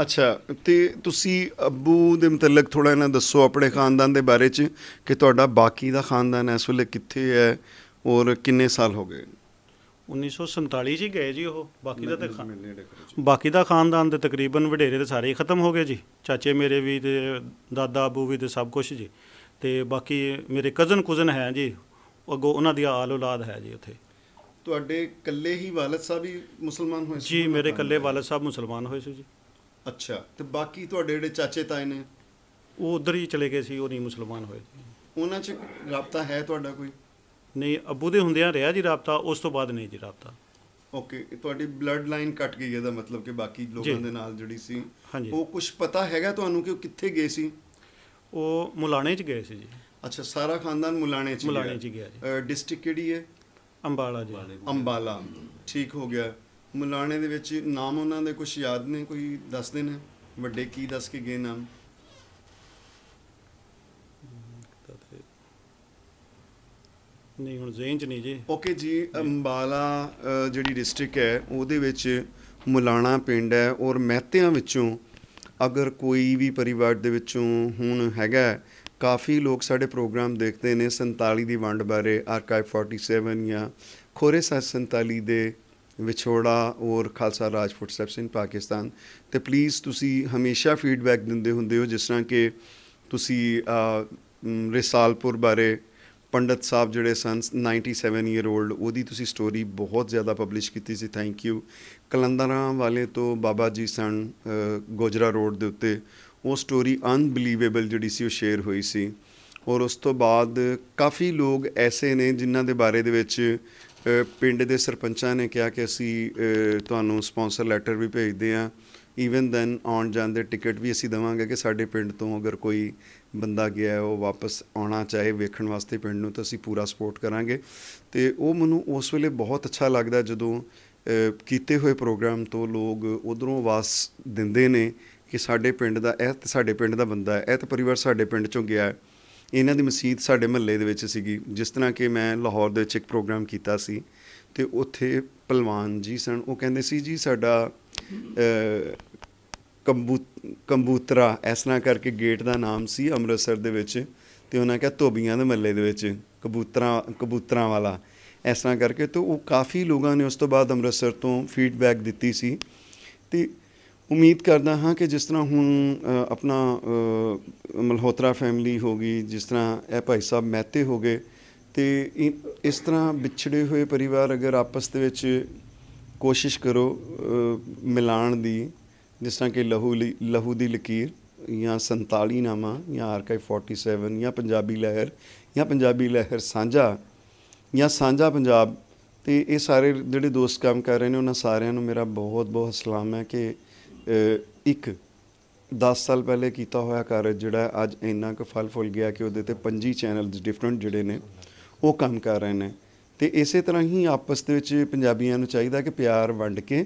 ਅੱਛਾ ਤੇ ਤੁਸੀਂ ਅੱਬੂ ਦੇ ਮੁਤਲਕ ਥੋੜਾ ਇਹਨਾਂ ਦੱਸੋ ਆਪਣੇ ਖਾਨਦਾਨ ਦੇ ਬਾਰੇ ਚ ਕਿ ਤੁਹਾਡਾ ਬਾਕੀ ਦਾ ਖਾਨਦਾਨ ਇਸ ਵੇਲੇ ਕਿੱਥੇ ਹੈ ਔਰ ਕਿੰਨੇ ਸਾਲ ਹੋ ਗਏ 1947 ਚ ਗਏ ਜੀ ਉਹ ਬਾਕੀ ਦਾ ਤਾਂ ਬਾਕੀ ਦਾ ਖਾਨਦਾਨ ਤੇ ਤਕਰੀਬਨ ਵਡੇਰੇ ਤੇ ਸਾਰੇ ਖਤਮ ਹੋ ਗਏ ਜੀ ਚਾਚੇ ਮੇਰੇ ਵੀ ਤੇ ਦਾਦਾ ਅਬੂ ਵੀ ਤੇ ਸਭ ਕੁਝ ਜੀ ਤੇ ਬਾਕੀ ਮੇਰੇ ਕਜ਼ਨ ਕੁਜ਼ਨ ਹੈ ਜੀ ਅੱਗੋਂ ਉਹਨਾਂ ਦੀ ਆਲ ਔਲਾਦ ਹੈ ਜੀ ਉੱਥੇ ਤੁਹਾਡੇ ਇਕੱਲੇ ਹੀ ਵਾਲਦ ਸਾਹਿਬ ਹੀ ਮੁਸਲਮਾਨ ਹੋਏ ਸੀ ਜੀ ਮੇਰੇ ਇਕੱਲੇ ਵਾਲਦ ਸਾਹਿਬ ਮੁਸਲਮਾਨ ਹੋਏ ਸੀ ਜੀ ਅੱਛਾ ਤੇ ਬਾਕੀ ਤੁਹਾਡੇ ਜਿਹੜੇ ਚਾਚੇ ਤਾਏ ਨੇ ਉਹ ਉਧਰ ਹੀ ਚਲੇ ਗਏ ਸੀ ਉਹ ਨਹੀਂ ਮੁਸਲਮਾਨ ਹੋਏ ਉਹਨਾਂ 'ਚ ਰਾਬਤਾ ਹੈ ਤੁਹਾਡਾ ਕੋਈ ਨਹੀਂ ਅੱਬੂ ਦੇ ਹੁੰਦਿਆਂ ਰਿਹਾ ਜੀ ਰਾਬਤਾ ਉਸ ਤੋਂ ਬਾਅਦ ਨਹੀਂ ਜੀ ਰਾਬਤਾ ਓਕੇ ਤੁਹਾਡੀ ਬਲੱਡ ਲਾਈਨ ਕੱਟ ਗਈ ਇਹਦਾ ਮਤਲਬ ਕਿ ਬਾਕੀ ਲੋਕਾਂ ਦੇ ਨਾਲ ਜਿਹੜੀ ਸੀ ਉਹ ਕੁਝ ਪਤਾ ਹੈਗਾ ਤੁਹਾਨੂੰ ਕਿ ਉਹ ਕਿੱਥੇ ਗਏ ਸੀ ਉਹ ਮੁਲਾਣੇ 'ਚ ਗਏ ਸੀ ਜੀ ਅੱਛਾ ਸਾਰਾ ਖਾਨਦਾਨ ਮੁਲਾਣੇ ਚ ਮੁਲਾਣੇ ਚ ਗਿਆ ਜੀ। ਡਿਸਟ੍ਰਿਕਟ ਕਿਹੜੀ ਹੈ ਅੰਬਾਲਾ ਜੀ ਅੰਬਾਲਾ ਠੀਕ ਹੋ ਗਿਆ ਮਲਾਣੇ ਦੇ ਵਿੱਚ ਨਾਮ ਉਹਨਾਂ ਦੇ ਕੁਝ ਯਾਦ ਨੇ ਕੋਈ ਦੱਸਦੇ ਨੇ ਵੱਡੇ ਕੀ ਦੱਸ ਕੇ ਗਏ ਨਾਮ ਨਹੀਂ ਹੁਣ ਜ਼ੇਨ ਚ ਨਹੀਂ ਜੀ ਓਕੇ ਜੀ ਅੰਬਾਲਾ ਜਿਹੜੀ ਡਿਸਟ੍ਰਿਕਟ ਹੈ ਉਹਦੇ ਵਿੱਚ ਮੁਲਾਣਾ ਪਿੰਡ ਹੈ ਔਰ ਮਹਿਤਿਆਂ ਵਿੱਚੋਂ ਅਗਰ ਕੋਈ ਵੀ ਪਰਿਵਾਰ ਦੇ ਵਿੱਚੋਂ ਹੁਣ ਹੈਗਾ ਕਾਫੀ ਲੋਕ ਸਾਡੇ ਪ੍ਰੋਗਰਾਮ ਦੇਖਦੇ ਨੇ 47 ਦੀ ਵੰਡ ਬਾਰੇ ਆਰਕਾਈਵ 47 ਜਾਂ ਖੋਰੇ ਸਾ 47 ਦੇ ਵਿਛੋੜਾ ਔਰ ਖਾਲਸਾ ਰਾਜ ਫੁੱਟਸਟੈਪਸ ਇਨ ਪਾਕਿਸਤਾਨ ਤੇ ਪਲੀਜ਼ ਤੁਸੀਂ ਹਮੇਸ਼ਾ ਫੀਡਬੈਕ ਦਿੰਦੇ ਹੁੰਦੇ ਹੋ ਜਿਸ ਤਰ੍ਹਾਂ ਕਿ ਤੁਸੀਂ ਰਿਸਾਲਪੁਰ ਬਾਰੇ ਪੰਡਤ ਸਾਹਿਬ ਜਿਹੜੇ ਸਨ 97 ਇਅਰ 올ਡ ਉਹਦੀ ਤੁਸੀਂ ਸਟੋਰੀ ਬਹੁਤ ਜ਼ਿਆਦਾ ਪਬਲਿਸ਼ ਕੀਤੀ ਸੀ ਥੈਂਕ ਯੂ ਕਲੰਦਰਾਂ ਵਾਲੇ ਤੋਂ ਬਾਬਾ ਜੀ ਸਨ ਗੋਜਰਾ ਰੋਡ ਦੇ ਉੱਤੇ ਉਹ ਸਟੋਰੀ ਅਨਬਲੀਵੇਬਲ ਜਿਹੜੀ ਸੀ ਉਹ ਸ਼ੇਅਰ ਹੋਈ ਸੀ ਔਰ ਉਸ ਤੋਂ ਬਾਅਦ ਕਾਫੀ ਲੋਕ ਐਸੇ ਨੇ ਜਿਨ੍ਹਾਂ ਦੇ ਬਾਰੇ ਦੇ ਵਿੱਚ ਪਿੰਡ ਦੇ ਸਰਪੰਚਾਂ ਨੇ ਕਿਹਾ ਕਿ ਅਸੀਂ ਤੁਹਾਨੂੰ ਸਪਾਂਸਰ ਲੈਟਰ ਵੀ ਭੇਜਦੇ ਆ ਈਵਨ ਦੈਨ ਆਉਣ ਜਾਣ ਦੇ ਟਿਕਟ ਵੀ ਅਸੀਂ ਦਵਾਂਗੇ ਕਿ ਸਾਡੇ ਪਿੰਡ ਤੋਂ ਅਗਰ ਕੋਈ ਬੰਦਾ ਗਿਆ ਹੈ ਉਹ ਵਾਪਸ ਆਉਣਾ ਚਾਹੇ ਵੇਖਣ ਵਾਸਤੇ ਪਿੰਡ ਨੂੰ ਤਾਂ ਅਸੀਂ ਪੂਰਾ ਸਪੋਰਟ ਕਰਾਂਗੇ ਤੇ ਉਹ ਮੈਨੂੰ ਉਸ ਵੇਲੇ ਬਹੁਤ ਅੱਛਾ ਲੱਗਦਾ ਜਦੋਂ ਕੀਤੇ ਹੋਏ ਪ੍ਰੋਗਰਾਮ ਤੋਂ ਲੋਕ ਉਧਰੋਂ ਵਾਸ ਦਿੰਦੇ ਨੇ ਕਿ ਸਾਡੇ ਪਿੰਡ ਦਾ ਇਹ ਸਾਡੇ ਪਿੰਡ ਦਾ ਬੰਦਾ ਹੈ ਇਹ ਤਾਂ ਪਰਿਵਾਰ ਸਾਡੇ ਪਿੰਡ ਚੋਂ ਗਿਆ ਹੈ ਇਹਨਾਂ ਦੀ ਮਸਜਿਦ ਸਾਡੇ ਮਹੱਲੇ ਦੇ ਵਿੱਚ ਸੀਗੀ ਜਿਸ ਤਰ੍ਹਾਂ ਕਿ ਮੈਂ ਲਾਹੌਰ ਦੇ ਵਿੱਚ ਇੱਕ ਪ੍ਰੋਗਰਾਮ ਕੀਤਾ ਸੀ ਤੇ ਉੱਥੇ ਪਹਿਲਵਾਨ ਜੀ ਸਨ ਉਹ ਕਹਿੰਦੇ ਸੀ ਜੀ ਸਾਡਾ ਕੰਬੂਤਰਾ ਇਸ ਤਰ੍ਹਾਂ ਕਰਕੇ ਗੇਟ ਦਾ ਨਾਮ ਸੀ ਅੰਮ੍ਰਿਤਸਰ ਦੇ ਵਿੱਚ ਤੇ ਉਹਨਾਂ ਕਿਹਾ ਧੋਬੀਆਂ ਦੇ ਮਹੱਲੇ ਦੇ ਵਿੱਚ ਕਬੂਤਰਾ ਕਬੂਤਰਾਂ ਵਾਲਾ ਇਸ ਤਰ੍ਹਾਂ ਕਰਕੇ ਤੇ ਉਹ ਕਾਫੀ ਲੋਕਾਂ ਨੇ ਉਸ ਤੋਂ ਬਾਅਦ ਅੰਮ੍ਰਿਤਸਰ ਤੋਂ ਫੀਡਬੈਕ ਦਿੱਤੀ ਸੀ ਤੇ ਉਮੀਦ ਕਰਦਾ ਹਾਂ ਕਿ ਜਿਸ ਤਰ੍ਹਾਂ ਹੁਣ ਆਪਣਾ ਮਲਹੋਤਰਾ ਫੈਮਿਲੀ ਹੋ ਗਈ ਜਿਸ ਤਰ੍ਹਾਂ ਇਹ ਭਾਈ ਸਾਹਿਬ ਮਹਿਤੇ ਹੋ ਗਏ ਤੇ ਇਸ ਤਰ੍ਹਾਂ ਵਿਛੜੇ ਹੋਏ ਪਰਿਵਾਰ ਅਗਰ ਆਪਸ ਦੇ ਵਿੱਚ ਕੋਸ਼ਿਸ਼ ਕਰੋ ਮਿਲਾਣ ਦੀ ਜਿਸ ਤਰ੍ਹਾਂ ਕਿ ਲਹੂ ਲਹੂ ਦੀ ਲਕੀਰ ਜਾਂ 47 ਨਾਮਾ ਜਾਂ ਆਰਕਾਈ 47 ਜਾਂ ਪੰਜਾਬੀ ਲਹਿਰ ਜਾਂ ਪੰਜਾਬੀ ਲਹਿਰ ਸਾਂਝਾ ਜਾਂ ਸਾਂਝਾ ਪੰਜਾਬ ਤੇ ਇਹ ਸਾਰੇ ਜਿਹੜੇ ਦੋਸਤ ਕੰਮ ਕਰ ਰਹੇ ਨੇ ਉਹਨਾਂ ਸਾਰਿਆਂ ਨੂੰ ਮੇਰਾ ਬਹੁਤ ਬਹੁਤ ਸਲਾਮ ਹੈ ਕਿ ਇੱਕ 10 ਸਾਲ ਪਹਿਲੇ ਕੀਤਾ ਹੋਇਆ ਕਾਰਜ ਜਿਹੜਾ ਅੱਜ ਇੰਨਾ ਕੁ ਫਲ ਫੁੱਲ ਗਿਆ ਕਿ ਉਹਦੇ ਤੇ 25 ਚੈਨਲਸ ਡਿਫਰੈਂਟ ਜਿਹੜੇ ਨੇ ਉਹ ਕੰਮ ਕਰ ਰਹੇ ਨੇ ਤੇ ਇਸੇ ਤਰ੍ਹਾਂ ਹੀ ਆਪਸ ਦੇ ਵਿੱਚ ਪੰਜਾਬੀਆਂ ਨੂੰ ਚਾਹੀਦਾ ਕਿ ਪਿਆਰ ਵੰਡ ਕੇ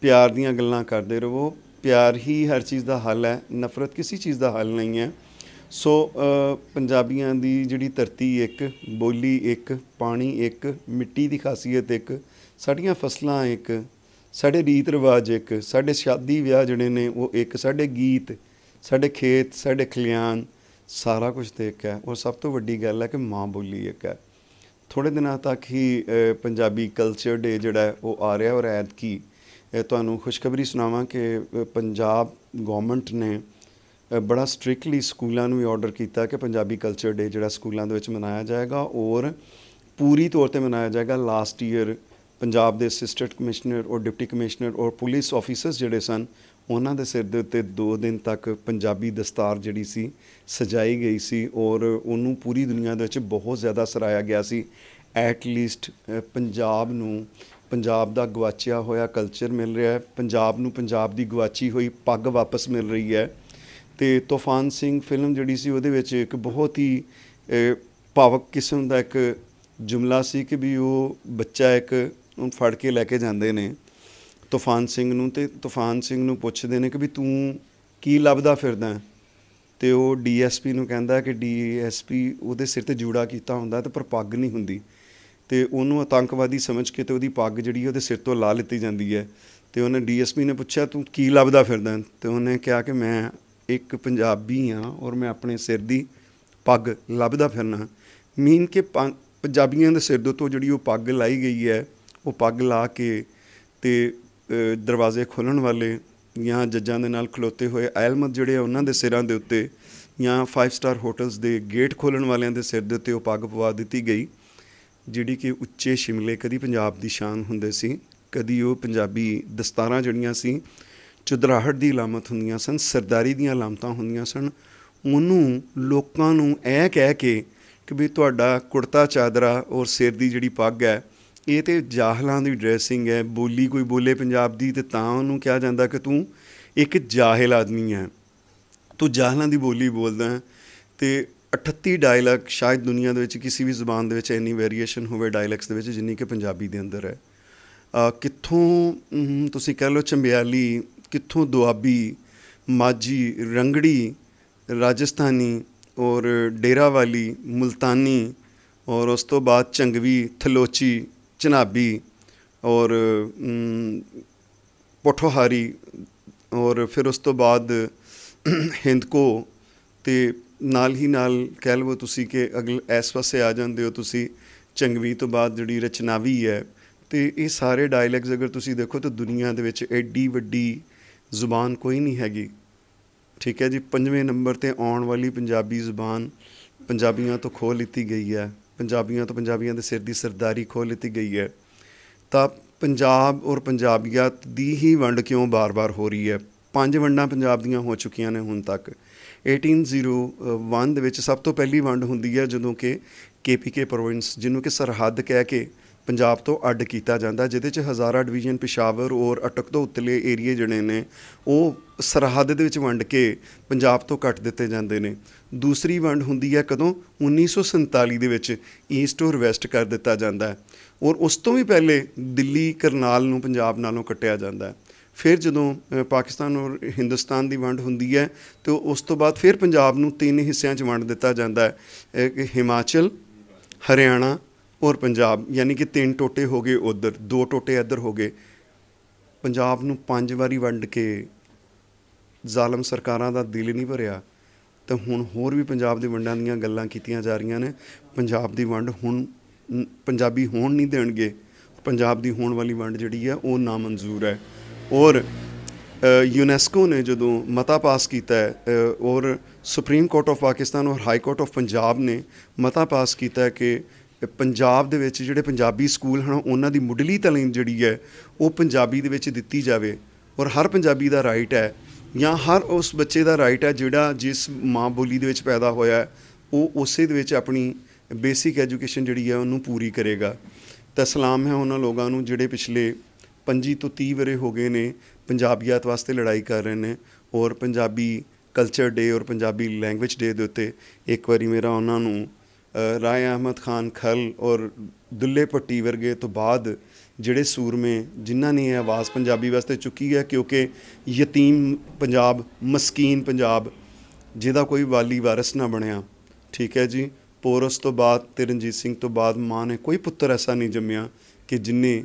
ਪਿਆਰ ਦੀਆਂ ਗੱਲਾਂ ਕਰਦੇ ਰਹੋ ਪਿਆਰ ਹੀ ਹਰ ਚੀਜ਼ ਦਾ ਹੱਲ ਹੈ ਨਫ਼ਰਤ ਕਿਸੇ ਚੀਜ਼ ਦਾ ਹੱਲ ਨਹੀਂ ਹੈ ਸੋ ਪੰਜਾਬੀਆਂ ਦੀ ਜਿਹੜੀ ਧਰਤੀ ਇੱਕ ਬੋਲੀ ਇੱਕ ਪਾਣੀ ਇੱਕ ਮਿੱਟੀ ਦੀ ਖਾਸੀਅਤ ਇੱਕ ਸਾਡੀਆਂ ਫਸਲਾਂ ਇੱਕ ਸਾਡੇ ਰੀਤ ਰਿਵਾਜ ਇੱਕ ਸਾਡੇ ਸ਼ਾਦੀ ਵਿਆਹ ਜਿਹੜੇ ਨੇ ਉਹ ਇੱਕ ਸਾਡੇ ਗੀਤ ਸਾਡੇ ਖੇਤ ਸਾਡੇ ਖਲਿਆਨ ਸਾਰਾ ਕੁਝ ਦੇਖ ਹੈ ਉਹ ਸਭ ਤੋਂ ਵੱਡੀ ਗੱਲ ਹੈ ਕਿ ਮਾਂ ਬੋਲੀ ਇੱਕ ਹੈ ਥੋੜੇ ਦਿਨਾਂ ਤੱਕ ਹੀ ਪੰਜਾਬੀ ਕਲਚਰ ਡੇ ਜਿਹੜਾ ਉਹ ਆ ਰਿਹਾ ਔਰ ਐਤ ਕੀ ਤੁਹਾਨੂੰ ਖੁਸ਼ਖਬਰੀ ਸੁਣਾਵਾਂ ਕਿ ਪੰਜਾਬ ਗਵਰਨਮੈਂਟ ਨੇ ਬੜਾ ਸਟ੍ਰਿਕਟਲੀ ਸਕੂਲਾਂ ਨੂੰ ਵੀ ਆਰਡਰ ਕੀਤਾ ਕਿ ਪੰਜਾਬੀ ਕਲਚਰ ਡੇ ਜਿਹੜਾ ਸਕੂਲਾਂ ਦੇ ਵਿੱਚ ਮਨਾਇਆ ਜਾਏਗਾ ਔਰ ਪੂਰੀ ਤੌਰ ਤੇ ਮਨਾਇਆ ਜਾਏਗਾ ਲਾਸਟ ਈਅਰ ਪੰਜਾਬ ਦੇ ਅਸਿਸਟੈਂਟ ਕਮਿਸ਼ਨਰ ਔਰ ਡਿਪਟੀ ਕਮਿਸ਼ਨਰ ਔਰ ਪੁਲਿਸ ਆਫੀਸਰਸ ਜਿਹੜੇ ਸਨ ਉਹਨਾਂ ਦੇ ਸਿਰ ਦੇ ਉੱਤੇ 2 ਦਿਨ ਤੱਕ ਪੰਜਾਬੀ ਦਸਤਾਰ ਜਿਹੜੀ ਸੀ ਸਜਾਈ ਗਈ ਸੀ ਔਰ ਉਹਨੂੰ ਪੂਰੀ ਦੁਨੀਆ ਦੇ ਵਿੱਚ ਬਹੁਤ ਜ਼ਿਆਦਾ ਸਰਾਇਆ ਗਿਆ ਸੀ ਐਟ ਲੀਸਟ ਪੰਜਾਬ ਨੂੰ ਪੰਜਾਬ ਦਾ ਗਵਾਚਿਆ ਹੋਇਆ ਕਲਚਰ ਮਿਲ ਰਿਹਾ ਹੈ ਪੰਜਾਬ ਨੂੰ ਪੰਜਾਬ ਦੀ ਗਵਾਚੀ ਹੋਈ ਪੱਗ ਵਾਪਸ ਮਿਲ ਰਹੀ ਹੈ ਤੇ ਤੂਫਾਨ ਸਿੰਘ ਫਿਲਮ ਜਿਹੜੀ ਸੀ ਉਹਦੇ ਵਿੱਚ ਇੱਕ ਬਹੁਤ ਹੀ ਭਾਵਕ ਕਿਸਮ ਦਾ ਇੱਕ ਜੁਮਲਾ ਸੀ ਕਿ ਵੀ ਉਹ ਬੱਚਾ ਇੱਕ ਉਹਨੂੰ ਫੜ ਕੇ ਲੈ ਕੇ ਜਾਂਦੇ ਨੇ ਤੂਫਾਨ ਸਿੰਘ ਨੂੰ ਤੇ ਤੂਫਾਨ ਸਿੰਘ ਨੂੰ ਪੁੱਛਦੇ ਨੇ ਕਿ ਵੀ ਤੂੰ ਕੀ ਲੱਭਦਾ ਫਿਰਦਾ ਤੇ ਉਹ ਡੀਐਸਪੀ ਨੂੰ ਕਹਿੰਦਾ ਕਿ ਡੀਐਸਪੀ ਉਹਦੇ ਸਿਰ ਤੇ ਜੂੜਾ ਕੀਤਾ ਹੁੰਦਾ ਤੇ ਪਰ ਪੱਗ ਨਹੀਂ ਹੁੰਦੀ ਤੇ ਉਹਨੂੰ ਆਤੰਕਵਾਦੀ ਸਮਝ ਕੇ ਤੇ ਉਹਦੀ ਪੱਗ ਜਿਹੜੀ ਉਹਦੇ ਸਿਰ ਤੋਂ ਲਾ ਲਿੱਤੀ ਜਾਂਦੀ ਹੈ ਤੇ ਉਹਨੇ ਡੀਐਸਪੀ ਨੇ ਪੁੱਛਿਆ ਤੂੰ ਕੀ ਲੱਭਦਾ ਫਿਰਦਾ ਤੇ ਉਹਨੇ ਕਿਹਾ ਕਿ ਮੈਂ ਇੱਕ ਪੰਜਾਬੀ ਆ ਔਰ ਮੈਂ ਆਪਣੇ ਸਿਰ ਦੀ ਪੱਗ ਲੱਭਦਾ ਫਿਰਨਾ ਮੀਨ ਕਿ ਪੰਜਾਬੀਆਂ ਦੇ ਸਿਰ ਤੋਂ ਜਿਹੜੀ ਉਹ ਪੱਗ ਲਾਈ ਗਈ ਹੈ ਉਹ ਪੱਗ ਲਾ ਕੇ ਤੇ ਦਰਵਾਜ਼ੇ ਖੋਲਣ ਵਾਲੇ ਜਾਂ ਜੱਜਾਂ ਦੇ ਨਾਲ ਖਲੋਤੇ ਹੋਏ ਐਲਮਤ ਜਿਹੜੇ ਆ ਉਹਨਾਂ ਦੇ ਸਿਰਾਂ ਦੇ ਉੱਤੇ ਜਾਂ 5 ਸਟਾਰ ਹੋਟਲਸ ਦੇ ਗੇਟ ਖੋਲਣ ਵਾਲਿਆਂ ਦੇ ਸਿਰ ਦੇ ਉੱਤੇ ਉਹ ਪੱਗ ਪਵਾ ਦਿੱਤੀ ਗਈ ਜਿਹੜੀ ਕਿ ਉੱਚੇ ਸ਼ਿਮਲੇ ਕਦੀ ਪੰਜਾਬ ਦੀ ਸ਼ਾਨ ਹੁੰਦੇ ਸੀ ਕਦੀ ਉਹ ਪੰਜਾਬੀ ਦਸਤਾਰਾਂ ਜਿਹੜੀਆਂ ਸੀ ਚੁਦਰਾਹਟ ਦੀ ਅਲਮਤ ਹੁੰਦੀਆਂ ਸਨ ਸਰਦਾਰੀ ਦੀਆਂ ਅਲਮਤਾਂ ਹੁੰਦੀਆਂ ਸਨ ਉਹਨੂੰ ਲੋਕਾਂ ਨੂੰ ਇਹ ਕਹਿ ਕੇ ਕਿ ਵੀ ਤੁਹਾਡਾ ਕੁੜਤਾ ਚਾਦਰਾ ਔਰ ਸਿਰ ਦੀ ਜਿਹੜੀ ਪੱਗ ਹੈ ਇਹ ਤੇ ਜਾਹਲਾਂ ਦੀ ਡਰੈਸਿੰਗ ਹੈ ਬੋਲੀ ਕੋਈ ਬੋਲੇ ਪੰਜਾਬ ਦੀ ਤੇ ਤਾਂ ਉਹਨੂੰ ਕਿਹਾ ਜਾਂਦਾ ਕਿ ਤੂੰ ਇੱਕ ਜਾਹਲ ਆਦਮੀ ਹੈ ਤੂੰ ਜਾਹਲਾਂ ਦੀ ਬੋਲੀ ਬੋਲਦਾ ਹੈ ਤੇ 38 ਡਾਇਲੌਗ ਸ਼ਾਇਦ ਦੁਨੀਆ ਦੇ ਵਿੱਚ ਕਿਸੇ ਵੀ ਜ਼ੁਬਾਨ ਦੇ ਵਿੱਚ ਇੰਨੀ ਵੇਰੀਏਸ਼ਨ ਹੋਵੇ ਡਾਇਲੌਗਸ ਦੇ ਵਿੱਚ ਜਿੰਨੀ ਕਿ ਪੰਜਾਬੀ ਦੇ ਅੰਦਰ ਹੈ ਕਿੱਥੋਂ ਤੁਸੀਂ ਕਹਿ ਲਓ ਚੰਬਿਆਲੀ ਕਿੱਥੋਂ ਦੁਆਬੀ ਮਾਜੀ ਰੰਗੜੀ ਰਾਜਸਥਾਨੀ ਔਰ ਡੇਰਾਵਾਲੀ ਮਲਤਾਨੀ ਔਰ ਉਸ ਤੋਂ ਬਾਅਦ ਚੰਗਵੀ ਥਲੋਚੀ ਚਨਾਬੀ ਔਰ ਪੋਠੋਹਾਰੀ ਔਰ ਫਿਰ ਉਸ ਤੋਂ ਬਾਅਦ ਹਿੰਦਕੋ ਤੇ ਨਾਲ ਹੀ ਨਾਲ ਕਹਿ ਲਵੋ ਤੁਸੀਂ ਕਿ ਅਗਲੇ ਇਸ ਵਸੇ ਆ ਜਾਂਦੇ ਹੋ ਤੁਸੀਂ ਚੰਗਵੀ ਤੋਂ ਬਾਅਦ ਜਿਹੜੀ ਰਚਨਾਵੀ ਹੈ ਤੇ ਇਹ ਸਾਰੇ ਡਾਇਲੈਕਸ ਅਗਰ ਤੁਸੀਂ ਦੇਖੋ ਤਾਂ ਦੁਨੀਆ ਦੇ ਵਿੱਚ ਐਡੀ ਵੱਡੀ ਜ਼ੁਬਾਨ ਕੋਈ ਨਹੀਂ ਹੈਗੀ ਠੀਕ ਹੈ ਜੀ ਪੰਜਵੇਂ ਨੰਬਰ ਤੇ ਆਉਣ ਵਾਲੀ ਪੰਜਾਬੀ ਜ਼ੁਬਾਨ ਪੰਜਾਬੀਆਂ ਤੋਂ ਖੋਹ ਲਈਤੀ ਗਈ ਹੈ ਪੰਜਾਬੀਆਂ ਤੋਂ ਪੰਜਾਬੀਆਂ ਦੇ ਸਿਰ ਦੀ ਸਰਦਾਰੀ ਖੋਲ ਲਈ ਗਈ ਹੈ ਤਾਂ ਪੰਜਾਬ ਔਰ ਪੰਜਾਬੀਅਤ ਦੀ ਹੀ ਵੰਡ ਕਿਉਂ ਬਾਰ-ਬਾਰ ਹੋ ਰਹੀ ਹੈ ਪੰਜ ਵੰਡਾਂ ਪੰਜਾਬ ਦੀਆਂ ਹੋ ਚੁੱਕੀਆਂ ਨੇ ਹੁਣ ਤੱਕ 1801 ਦੇ ਵਿੱਚ ਸਭ ਤੋਂ ਪਹਿਲੀ ਵੰਡ ਹੁੰਦੀ ਹੈ ਜਦੋਂ ਕਿ ਕੇਪੀਕੇ ਪ੍ਰੋਵਿੰਸ ਜਿਹਨੂੰ ਕਿ ਸਰਹੱਦ ਕਹਿ ਕੇ ਪੰਜਾਬ ਤੋਂ ਅੱਡ ਕੀਤਾ ਜਾਂਦਾ ਜਿਹਦੇ ਚ ਹਜ਼ਾਰਾ ਡਿਵੀਜ਼ਨ ਪਿਸ਼ਾਵਰ ਔਰ ਅਟਕ ਤੋਂ ਉਤਲੇ ਏਰੀਏ ਜਿਹੜੇ ਨੇ ਉਹ ਸਰਹੱਦ ਦੇ ਵਿੱਚ ਵੰਡ ਕੇ ਪੰਜਾਬ ਤੋਂ ਕੱਟ ਦਿੱਤੇ ਜਾਂਦੇ ਨੇ ਦੂਸਰੀ ਵੰਡ ਹੁੰਦੀ ਹੈ ਕਦੋਂ 1947 ਦੇ ਵਿੱਚ ਈਸਟ ਔਰ ਵੈਸਟ ਕਰ ਦਿੱਤਾ ਜਾਂਦਾ ਹੈ ਔਰ ਉਸ ਤੋਂ ਵੀ ਪਹਿਲੇ ਦਿੱਲੀ ਕਰਨਾਲ ਨੂੰ ਪੰਜਾਬ ਨਾਲੋਂ ਕੱਟਿਆ ਜਾਂਦਾ ਹੈ ਫਿਰ ਜਦੋਂ ਪਾਕਿਸਤਾਨ ਔਰ ਹਿੰਦੁਸਤਾਨ ਦੀ ਵੰਡ ਹੁੰਦੀ ਹੈ ਤੇ ਉਸ ਤੋਂ ਬਾਅਦ ਫਿਰ ਪੰਜਾਬ ਨੂੰ ਤਿੰਨ ਹਿੱਸਿਆਂ 'ਚ ਵੰਡ ਦਿੱਤਾ ਜਾਂਦਾ ਹੈ ਕਿ ਹਿਮਾਚਲ ਹਰਿਆਣਾ ਔਰ ਪੰਜਾਬ ਯਾਨੀ ਕਿ ਤਿੰਨ ਟੋਟੇ ਹੋ ਗਏ ਉਧਰ ਦੋ ਟੋਟੇ ਇੱਧਰ ਹੋ ਗਏ ਪੰਜਾਬ ਨੂੰ ਪੰਜ ਵਾਰੀ ਵੰਡ ਕੇ ਜ਼ਾਲਮ ਸਰਕਾਰਾਂ ਦਾ ਦਿਲ ਨਹੀਂ ਭਰਿਆ ਤਾਂ ਹੁਣ ਹੋਰ ਵੀ ਪੰਜਾਬ ਦੇ ਵੰਡਾਂ ਦੀਆਂ ਗੱਲਾਂ ਕੀਤੀਆਂ ਜਾ ਰਹੀਆਂ ਨੇ ਪੰਜਾਬ ਦੀ ਵੰਡ ਹੁਣ ਪੰਜਾਬੀ ਹੋਣ ਨਹੀਂ ਦੇਣਗੇ ਪੰਜਾਬ ਦੀ ਹੋਣ ਵਾਲੀ ਵੰਡ ਜਿਹੜੀ ਹੈ ਉਹ ਨਾ ਮਨਜ਼ੂਰ ਹੈ ਔਰ ਯੂਨੈਸਕੋ ਨੇ ਜਦੋਂ ਮਤਾ ਪਾਸ ਕੀਤਾ ਹੈ ਔਰ ਸੁਪਰੀਮ ਕੋਰਟ ਆਫ ਪਾਕਿਸਤਾਨ ਔਰ ਹਾਈ ਕੋਰਟ ਆਫ ਪੰਜਾਬ ਨੇ ਮਤਾ ਪਾਸ ਕੀਤਾ ਹੈ ਕਿ ਪੰਜਾਬ ਦੇ ਵਿੱਚ ਜਿਹੜੇ ਪੰਜਾਬੀ ਸਕੂਲ ਹਨ ਉਹਨਾਂ ਦੀ ਮੁੱਢਲੀ ਤਾਲੀਮ ਜਿਹੜੀ ਹੈ ਉਹ ਪੰਜਾਬੀ ਦੇ ਵਿੱਚ ਦਿੱਤੀ ਜਾਵੇ ਔਰ ਹਰ ਪੰਜਾਬੀ ਦਾ ਰਾਈਟ ਹੈ ਜਾਂ ਹਰ ਉਸ ਬੱਚੇ ਦਾ ਰਾਈਟ ਹੈ ਜਿਹੜਾ ਜਿਸ ਮਾਂ ਬੋਲੀ ਦੇ ਵਿੱਚ ਪੈਦਾ ਹੋਇਆ ਹੈ ਉਹ ਉਸੇ ਦੇ ਵਿੱਚ ਆਪਣੀ ਬੇਸਿਕ ਐਜੂਕੇਸ਼ਨ ਜਿਹੜੀ ਹੈ ਉਹਨੂੰ ਪੂਰੀ ਕਰੇਗਾ ਤਾਂ ਸਲਾਮ ਹੈ ਉਹਨਾਂ ਲੋਕਾਂ ਨੂੰ ਜਿਹੜੇ ਪਿਛਲੇ 25 ਤੋਂ 30 ਵਰੇ ਹੋ ਗਏ ਨੇ ਪੰਜਾਬੀਅਤ ਵਾਸਤੇ ਲੜਾਈ ਕਰ ਰਹੇ ਨੇ ਔਰ ਪੰਜਾਬੀ ਕਲਚਰ ਡੇ ਔਰ ਪੰਜਾਬੀ ਲੈਂਗੁਏਜ ਡੇ ਦੇ ਉੱਤੇ ਇੱਕ ਵਾਰੀ ਮੇਰਾ ਉਹਨਾਂ ਨੂੰ ਰਾਏ ਅਹਿਮਦ ਖਾਨ ਖਲ ਔਰ ਦੁੱਲੇ ਪੱਟੀ ਵਰਗੇ ਤੋਂ ਬਾਅਦ ਜਿਹੜੇ ਸੂਰਮੇ ਜਿਨ੍ਹਾਂ ਨੇ ਆਵਾਜ਼ ਪੰਜਾਬੀ ਵਾਸਤੇ ਚੁੱਕੀ ਹੈ ਕਿਉਂਕਿ ਯਤੀਮ ਪੰਜਾਬ ਮਸਕੀਨ ਪੰਜਾਬ ਜਿਹਦਾ ਕੋਈ ਵਾਲੀ ਵਾਰਿਸ ਨਾ ਬਣਿਆ ਠੀਕ ਹੈ ਜੀ ਪੋਰਸ ਤੋਂ ਬਾਅਦ ਤਿਰਨਜੀਤ ਸਿੰਘ ਤੋਂ ਬਾਅਦ ਮਾਂ ਨੇ ਕੋਈ ਪੁੱਤਰ ਐਸਾ ਨਹੀਂ ਜੰਮਿਆ ਕਿ ਜਿਨੇ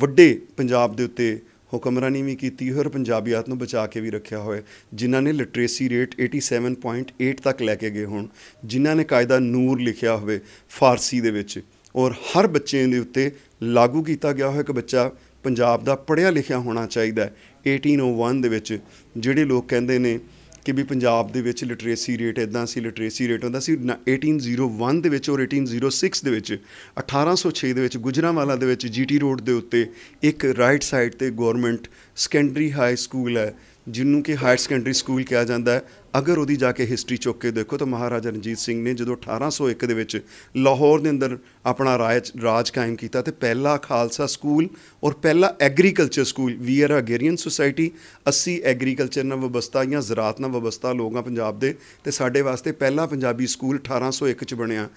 ਵੱਡੇ ਪੰਜਾਬ ਦੇ ਉੱਤੇ ਹੁਕਮਰਾਨੀ ਵੀ ਕੀਤੀ ਹੋਰ ਪੰਜਾਬੀ ਆਤ ਨੂੰ ਬਚਾ ਕੇ ਵੀ ਰੱਖਿਆ ਹੋਇਆ ਜਿਨ੍ਹਾਂ ਨੇ ਲਿਟਰੇਸੀ ਰੇਟ 87.8 ਤੱਕ ਲੈ ਕੇ ਗਏ ਹੁਣ ਜਿਨ੍ਹਾਂ ਨੇ ਕਾਇਦਾ ਨੂਰ ਲਿਖਿਆ ਹੋਵੇ ਫਾਰਸੀ ਦੇ ਵਿੱਚ ਔਰ ਹਰ ਬੱਚੇ ਦੇ ਉੱਤੇ ਲਾਗੂ ਕੀਤਾ ਗਿਆ ਹੋਇਆ ਕਿ ਬੱਚਾ ਪੰਜਾਬ ਦਾ ਪੜਿਆ ਲਿਖਿਆ ਹੋਣਾ ਚਾਹੀਦਾ ਹੈ 1801 ਦੇ ਵਿੱਚ ਜਿਹੜੇ ਲੋਕ ਕਹਿੰਦੇ ਨੇ ਕਿ ਵੀ ਪੰਜਾਬ ਦੇ ਵਿੱਚ ਲਿਟਰੇਸੀ ਰੇਟ ਇਦਾਂ ਸੀ ਲਿਟਰੇਸੀ ਰੇਟ ਹੁੰਦਾ ਸੀ 1801 ਦੇ ਵਿੱਚ ਔਰ 1806 ਦੇ ਵਿੱਚ 1806 ਦੇ ਵਿੱਚ ਗੁਜਰਾਵਾਲਾ ਦੇ ਵਿੱਚ ਜੀਟੀ ਰੋਡ ਦੇ ਉੱਤੇ ਇੱਕ ਰਾਈਟ ਸਾਈਡ ਤੇ ਗਵਰਨਮੈਂਟ ਸਕੈਂਡਰੀ ਹਾਈ ਸਕੂਲ ਹੈ ਜਿਹਨੂੰ ਕਿ ਹਾਇਰ ਸੈਕੰਡਰੀ ਸਕੂਲ ਕਿਹਾ ਜਾਂਦਾ ਹੈ ਅਗਰ ਉਹਦੀ ਜਾ ਕੇ ਹਿਸਟਰੀ ਚੁੱਕ ਕੇ ਦੇਖੋ ਤਾਂ ਮਹਾਰਾਜਾ ਰਣਜੀਤ ਸਿੰਘ ਨੇ ਜਦੋਂ 1801 ਦੇ ਵਿੱਚ ਲਾਹੌਰ ਦੇ ਅੰਦਰ ਆਪਣਾ ਰਾਜ ਰਾਜ ਕਾਇਮ ਕੀਤਾ ਤੇ ਪਹਿਲਾ ਖਾਲਸਾ ਸਕੂਲ ਔਰ ਪਹਿਲਾ agriculture school or agrarian society 80 agriculture ਨਾਲ ਵਿਵਸਥਾ ਜਾਂ ਜ਼ਰਾਤ ਨਾਲ ਵਿਵਸਥਾ ਲੋਕਾਂ ਪੰਜਾਬ ਦੇ ਤੇ ਸਾਡੇ ਵਾਸਤੇ ਪਹਿਲਾ ਪੰਜਾਬੀ ਸਕੂਲ 1801 ਚ ਬਣਿਆ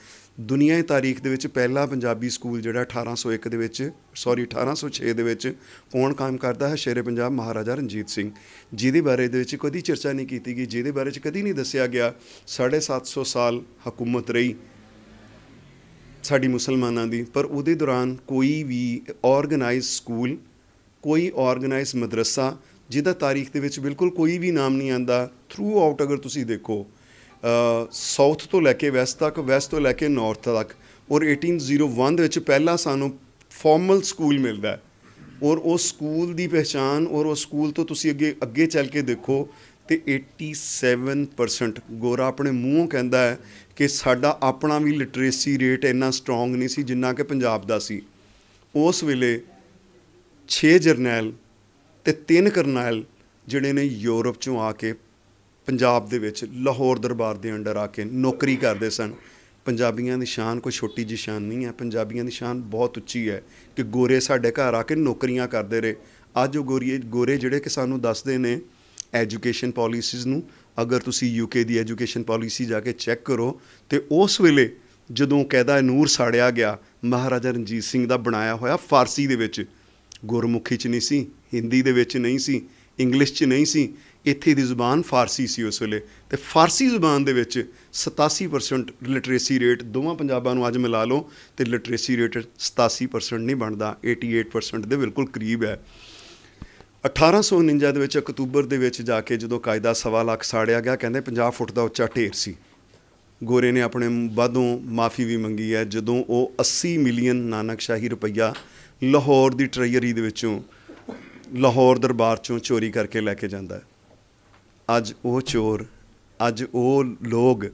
ਦੁਨੀਆਈ ਤਾਰੀਖ ਦੇ ਵਿੱਚ ਪਹਿਲਾ ਪੰਜਾਬੀ ਸਕੂਲ ਜਿਹੜਾ 1801 ਦੇ ਵਿੱਚ ਸੌਰੀ 1806 ਦੇ ਵਿੱਚ ਕੌਣ ਕਾਇਮ ਕਰਦਾ ਹੈ ਸ਼ੇਰੇ ਪੰਜਾਬ ਮਹਾਰਾਜਾ ਰਣਜੀਤ ਸਿੰਘ ਜਿਹਦੇ ਬਾਰੇ ਦੇ ਵਿੱਚ ਕਦੀ ਚਰਚਾ ਨਹੀਂ ਕੀਤੀ ਗਈ ਜਿਹਦੇ ਬਾਰੇ ਚ ਕਦੀ ਨਹੀਂ ਦੱਸਿਆ ਗਿਆ 750 ਸਾਲ ਹਕੂਮਤ ਰਹੀ ਸਾਡੀ ਮੁਸਲਮਾਨਾਂ ਦੀ ਪਰ ਉਹਦੇ ਦੌਰਾਨ ਕੋਈ ਵੀ ਆਰਗੇਨਾਈਜ਼ ਸਕੂਲ ਕੋਈ ਆਰਗੇਨਾਈਜ਼ ਮਦਰਸਾ ਜਿਹਦਾ ਤਾਰੀਖ ਦੇ ਵਿੱਚ ਬਿਲਕੁਲ ਕੋਈ ਵੀ ਨਾਮ ਨਹੀਂ ਆਂਦਾ ਥਰੂ ਆਊਟ ਅਗਰ ਤੁਸੀਂ ਦੇਖੋ ਸਾਊਥ ਤੋਂ ਲੈ ਕੇ ਵੈਸਟ ਤੱਕ ਵੈਸਟ ਤੋਂ ਲੈ ਕੇ ਨਾਰਥ ਤੱਕ ਔਰ 1801 ਦੇ ਵਿੱਚ ਪਹਿਲਾ ਸਾਨੂੰ ਫਾਰਮਲ ਸਕੂਲ ਮਿਲਦਾ ਹੈ ਔਰ ਉਹ ਸਕੂਲ ਦੀ ਪਛਾਣ ਔਰ ਉਹ ਸਕੂਲ ਤੋਂ ਤੁਸੀਂ ਅੱਗੇ ਅੱਗੇ ਚੱਲ ਕੇ ਦੇਖੋ ਤੇ 87% ਗੋਰਾ ਆਪਣੇ ਮੂੰਹੋਂ ਕਹਿੰਦਾ ਹੈ ਕਿ ਸਾਡਾ ਆਪਣਾ ਵੀ ਲਿਟਰੇਸੀ ਰੇਟ ਇੰਨਾ ਸਟਰੋਂਗ ਨਹੀਂ ਸੀ ਜਿੰਨਾ ਕਿ ਪੰਜਾਬ ਦਾ ਸੀ ਉਸ ਵੇਲੇ 6 ਜਰਨੈਲ ਤੇ 3 ਕਰਨੈਲ ਜਿਹੜੇ ਨੇ ਯੂਰਪ ਚੋਂ ਆ ਕੇ ਪੰਜਾਬ ਦੇ ਵਿੱਚ ਲਾਹੌਰ ਦਰਬਾਰ ਦੇ ਅੰਡਰ ਆ ਕੇ ਨੌਕਰੀ ਕਰਦੇ ਸਨ ਪੰਜਾਬੀਆਂ ਦੀ ਸ਼ਾਨ ਕੋਈ ਛੋਟੀ ਜੀ ਸ਼ਾਨ ਨਹੀਂ ਹੈ ਪੰਜਾਬੀਆਂ ਦੀ ਸ਼ਾਨ ਬਹੁਤ ਉੱਚੀ ਹੈ ਕਿ ਗੋਰੇ ਸਾਡੇ ਘਰ ਆ ਕੇ ਨੌਕਰੀਆਂ ਕਰਦੇ ਰਹੇ ਅੱਜ ਉਹ ਗੋਰੀਏ ਗੋਰੇ ਜਿਹੜੇ ਕਿ ਸਾਨੂੰ ਦੱਸਦੇ ਨੇ ਐਜੂਕੇਸ਼ਨ ਪਾਲਿਸੀਜ਼ ਨੂੰ ਅਗਰ ਤੁਸੀਂ ਯੂਕੇ ਦੀ ਐਜੂਕੇਸ਼ਨ ਪਾਲਿਸੀ ਜਾ ਕੇ ਚੈੱਕ ਕਰੋ ਤੇ ਉਸ ਵੇਲੇ ਜਦੋਂ ਕਾਇਦਾ ਨੂਰ ਸਾੜਿਆ ਗਿਆ ਮਹਾਰਾਜਾ ਰਣਜੀਤ ਸਿੰਘ ਦਾ ਬਣਾਇਆ ਹੋਇਆ ਫਾਰਸੀ ਦੇ ਵਿੱਚ ਗੁਰਮੁਖੀ 'ਚ ਨਹੀਂ ਸੀ ਹਿੰਦੀ ਦੇ ਵਿੱਚ ਨਹੀਂ ਸੀ ਇੰਗਲਿਸ਼ 'ਚ ਨਹੀਂ ਸੀ ਇੱਥੇ ਦੀ ਜ਼ੁਬਾਨ ਫਾਰਸੀ ਸੀ ਉਸ ਵੇਲੇ ਤੇ ਫਾਰਸੀ ਜ਼ੁਬਾਨ ਦੇ ਵਿੱਚ 87% ਲਿਟਰੇਸੀ ਰੇਟ ਦੋਵਾਂ ਪੰਜਾਬਾਂ ਨੂੰ ਅੱਜ ਮਿਲਾ ਲਓ ਤੇ ਲਿਟਰੇਸੀ ਰੇਟ 87% ਨਹੀਂ ਬਣਦਾ 88% ਦੇ ਬਿਲਕੁਲ ਕਰੀਬ ਹੈ 1849 ਦੇ ਵਿੱਚ ਅਕਤੂਬਰ ਦੇ ਵਿੱਚ ਜਾ ਕੇ ਜਦੋਂ ਕਾਇਦਾ ਸਵਾ ਲੱਖ ਸਾੜਿਆ ਗਿਆ ਕਹਿੰਦੇ 50 ਫੁੱਟ ਦਾ ਉੱਚਾ ਢੇਰ ਸੀ ਗੋਰੇ ਨੇ ਆਪਣੇ ਬਾਦੋਂ ਮਾਫੀ ਵੀ ਮੰਗੀ ਹੈ ਜਦੋਂ ਉਹ 80 ਮਿਲੀਅਨ ਨਾਨਕਸ਼ਾਹੀ ਰੁਪਈਆ ਲਾਹੌਰ ਦੀ ਟ੍ਰੇਜਰੀ ਦੇ ਵਿੱਚੋਂ ਲਾਹੌਰ ਦਰਬਾਰ ਚੋਂ ਚੋਰੀ ਕਰਕੇ ਲੈ ਕੇ ਜਾਂਦਾ ਹੈ ਅੱਜ ਉਹ ਚੋਰ ਅੱਜ ਉਹ ਲੋਕ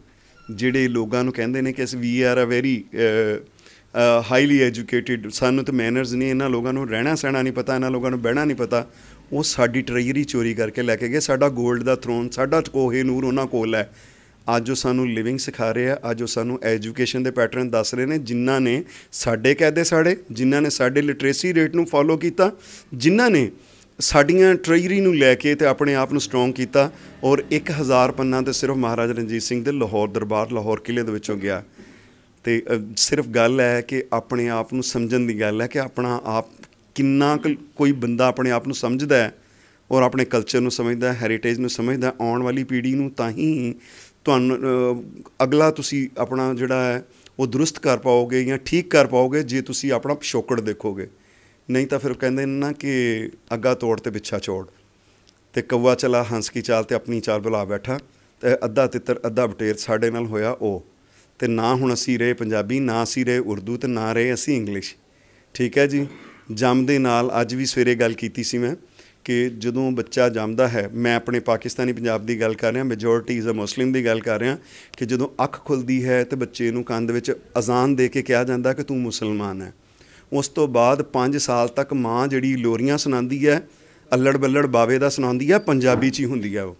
ਜਿਹੜੇ ਲੋਕਾਂ ਨੂੰ ਕਹਿੰਦੇ ਨੇ ਕਿ ਅਸੀਂ ਵੀ are a very highly educated ਸਾਨੂੰ ਤਾਂ ਮੈਨਰਸ ਨਹੀਂ ਇਹਨਾਂ ਲੋਕਾਂ ਨੂੰ ਰਹਿਣਾ ਸਹਿਣਾ ਨਹੀਂ ਪਤਾ ਇਹਨਾਂ ਲੋਕਾਂ ਨੂੰ ਬਹਿਣਾ ਨਹੀਂ ਪਤਾ ਉਹ ਸਾਡੀ ਟ੍ਰੇਜਰੀ ਚੋਰੀ ਕਰਕੇ ਲੈ ਕੇ ਗਏ ਸਾਡਾ 골ਡ ਦਾ ਥਰੋਨ ਸਾਡਾ ਕੋਹੇ ਨੂਰ ਉਹਨਾਂ ਕੋਲ ਹੈ ਅੱਜ ਉਹ ਸਾਨੂੰ ਲਿਵਿੰਗ ਸਿਖਾ ਰਹੇ ਆ ਅੱਜ ਉਹ ਸਾਨੂੰ ਐਜੂਕੇਸ਼ਨ ਦੇ ਪੈਟਰਨ ਦੱਸ ਰਹੇ ਨੇ ਜਿਨ੍ਹਾਂ ਨੇ ਸਾਡੇ ਕਹਦੇ ਸਾੜੇ ਜਿਨ੍ਹਾਂ ਨੇ ਸਾਡੇ ਲਿਟਰੇਸੀ ਰੇਟ ਨੂੰ ਫਾਲੋ ਕੀਤਾ ਜਿਨ੍ਹਾਂ ਨੇ ਸਾਡੀਆਂ ਟ੍ਰੇਜਰੀ ਨੂੰ ਲੈ ਕੇ ਤੇ ਆਪਣੇ ਆਪ ਨੂੰ ਸਟਰੋਂਗ ਕੀਤਾ ਔਰ 1000 ਪੰਨਾ ਤੇ ਸਿਰਫ ਮਹਾਰਾਜਾ ਰਣਜੀਤ ਸਿੰਘ ਦੇ ਲਾਹੌਰ ਦਰਬਾਰ ਲਾਹੌਰ ਕਿਲੇ ਦੇ ਵਿੱਚੋਂ ਗਿਆ ਤੇ ਸਿਰਫ ਗੱਲ ਹੈ ਕਿ ਆਪਣੇ ਆਪ ਨੂੰ ਸਮਝਣ ਦੀ ਗੱਲ ਹੈ ਕਿ ਆਪਣਾ ਆਪ ਕਿੰਨਾ ਕੋਈ ਬੰਦਾ ਆਪਣੇ ਆਪ ਨੂੰ ਸਮਝਦਾ ਹੈ ਔਰ ਆਪਣੇ ਕਲਚਰ ਨੂੰ ਸਮਝਦਾ ਹੈਰੀਟੇਜ ਨੂੰ ਸਮਝਦਾ ਆਉਣ ਵਾਲੀ ਪੀੜ੍ਹੀ ਨੂੰ ਤਾਂ ਹੀ ਤੁਹਾਨੂੰ ਅਗਲਾ ਤੁਸੀਂ ਆਪਣਾ ਜਿਹੜਾ ਹੈ ਉਹ ਦਰੁਸਤ ਕਰ ਪਾਓਗੇ ਜਾਂ ਠੀਕ ਕਰ ਪਾਓਗੇ ਜੇ ਤੁਸੀਂ ਆਪਣਾ ਪਿਛੋਕੜ ਦੇਖੋਗੇ ਨਹੀਂ ਤਾਂ ਫਿਰ ਕਹਿੰਦੇ ਨੇ ਨਾ ਕਿ ਅੱਗਾ ਤੋੜ ਤੇ ਪਿੱਛਾ ਛੋੜ ਤੇ ਕਵਾ ਚਲਾ ਹੰਸ ਕੀ ਚਾਲ ਤੇ ਆਪਣੀ ਚਾਲ ਬੁਲਾ ਬੈਠਾ ਤੇ ਅੱਧਾ ਤਿੱਤਰ ਅੱਧਾ ਬਟੇਰ ਸਾਡੇ ਨਾਲ ਹੋਇਆ ਉਹ ਤੇ ਨਾ ਹੁਣ ਅਸੀਂ ਰਹੇ ਪੰਜਾਬੀ ਨਾ ਅਸੀਂ ਰਹੇ ਉਰਦੂ ਤੇ ਨਾ ਰਹੇ ਅਸੀਂ ਇੰਗਲਿਸ਼ ਠੀਕ ਹੈ ਜੀ ਜੰਮ ਦੇ ਨਾਲ ਅੱਜ ਵੀ ਸਵੇਰੇ ਗੱਲ ਕੀਤੀ ਸੀ ਮੈਂ ਕਿ ਜਦੋਂ ਬੱਚਾ ਜੰਮਦਾ ਹੈ ਮੈਂ ਆਪਣੇ ਪਾਕਿਸਤਾਨੀ ਪੰਜਾਬ ਦੀ ਗੱਲ ਕਰ ਰਿਹਾ ਮੈਜੋਰਟੀ ਇਜ਼ ਅ ਮੁਸਲਿਮ ਦੀ ਗੱਲ ਕਰ ਰਿਹਾ ਕਿ ਜਦੋਂ ਅੱਖ ਖੁੱਲਦੀ ਹੈ ਤੇ ਬੱਚੇ ਨੂੰ ਕੰਨ ਦੇ ਵਿੱਚ ਅਜ਼ਾਨ ਦੇ ਕੇ ਕਿਹਾ ਜਾਂਦਾ ਕਿ ਤੂੰ ਮੁਸਲਮਾਨ ਹੈ ਉਸ ਤੋਂ ਬਾਅਦ 5 ਸਾਲ ਤੱਕ ਮਾਂ ਜਿਹੜੀ ਲੋਰੀਆਂ ਸੁਣਾਉਂਦੀ ਹੈ ਅੱਲੜ ਬੱਲੜ ਬਾਵੇ ਦਾ ਸੁਣਾਉਂਦੀ ਹੈ ਪੰਜਾਬੀ 'ਚ ਹੀ ਹੁੰਦੀ ਹੈ ਉਹ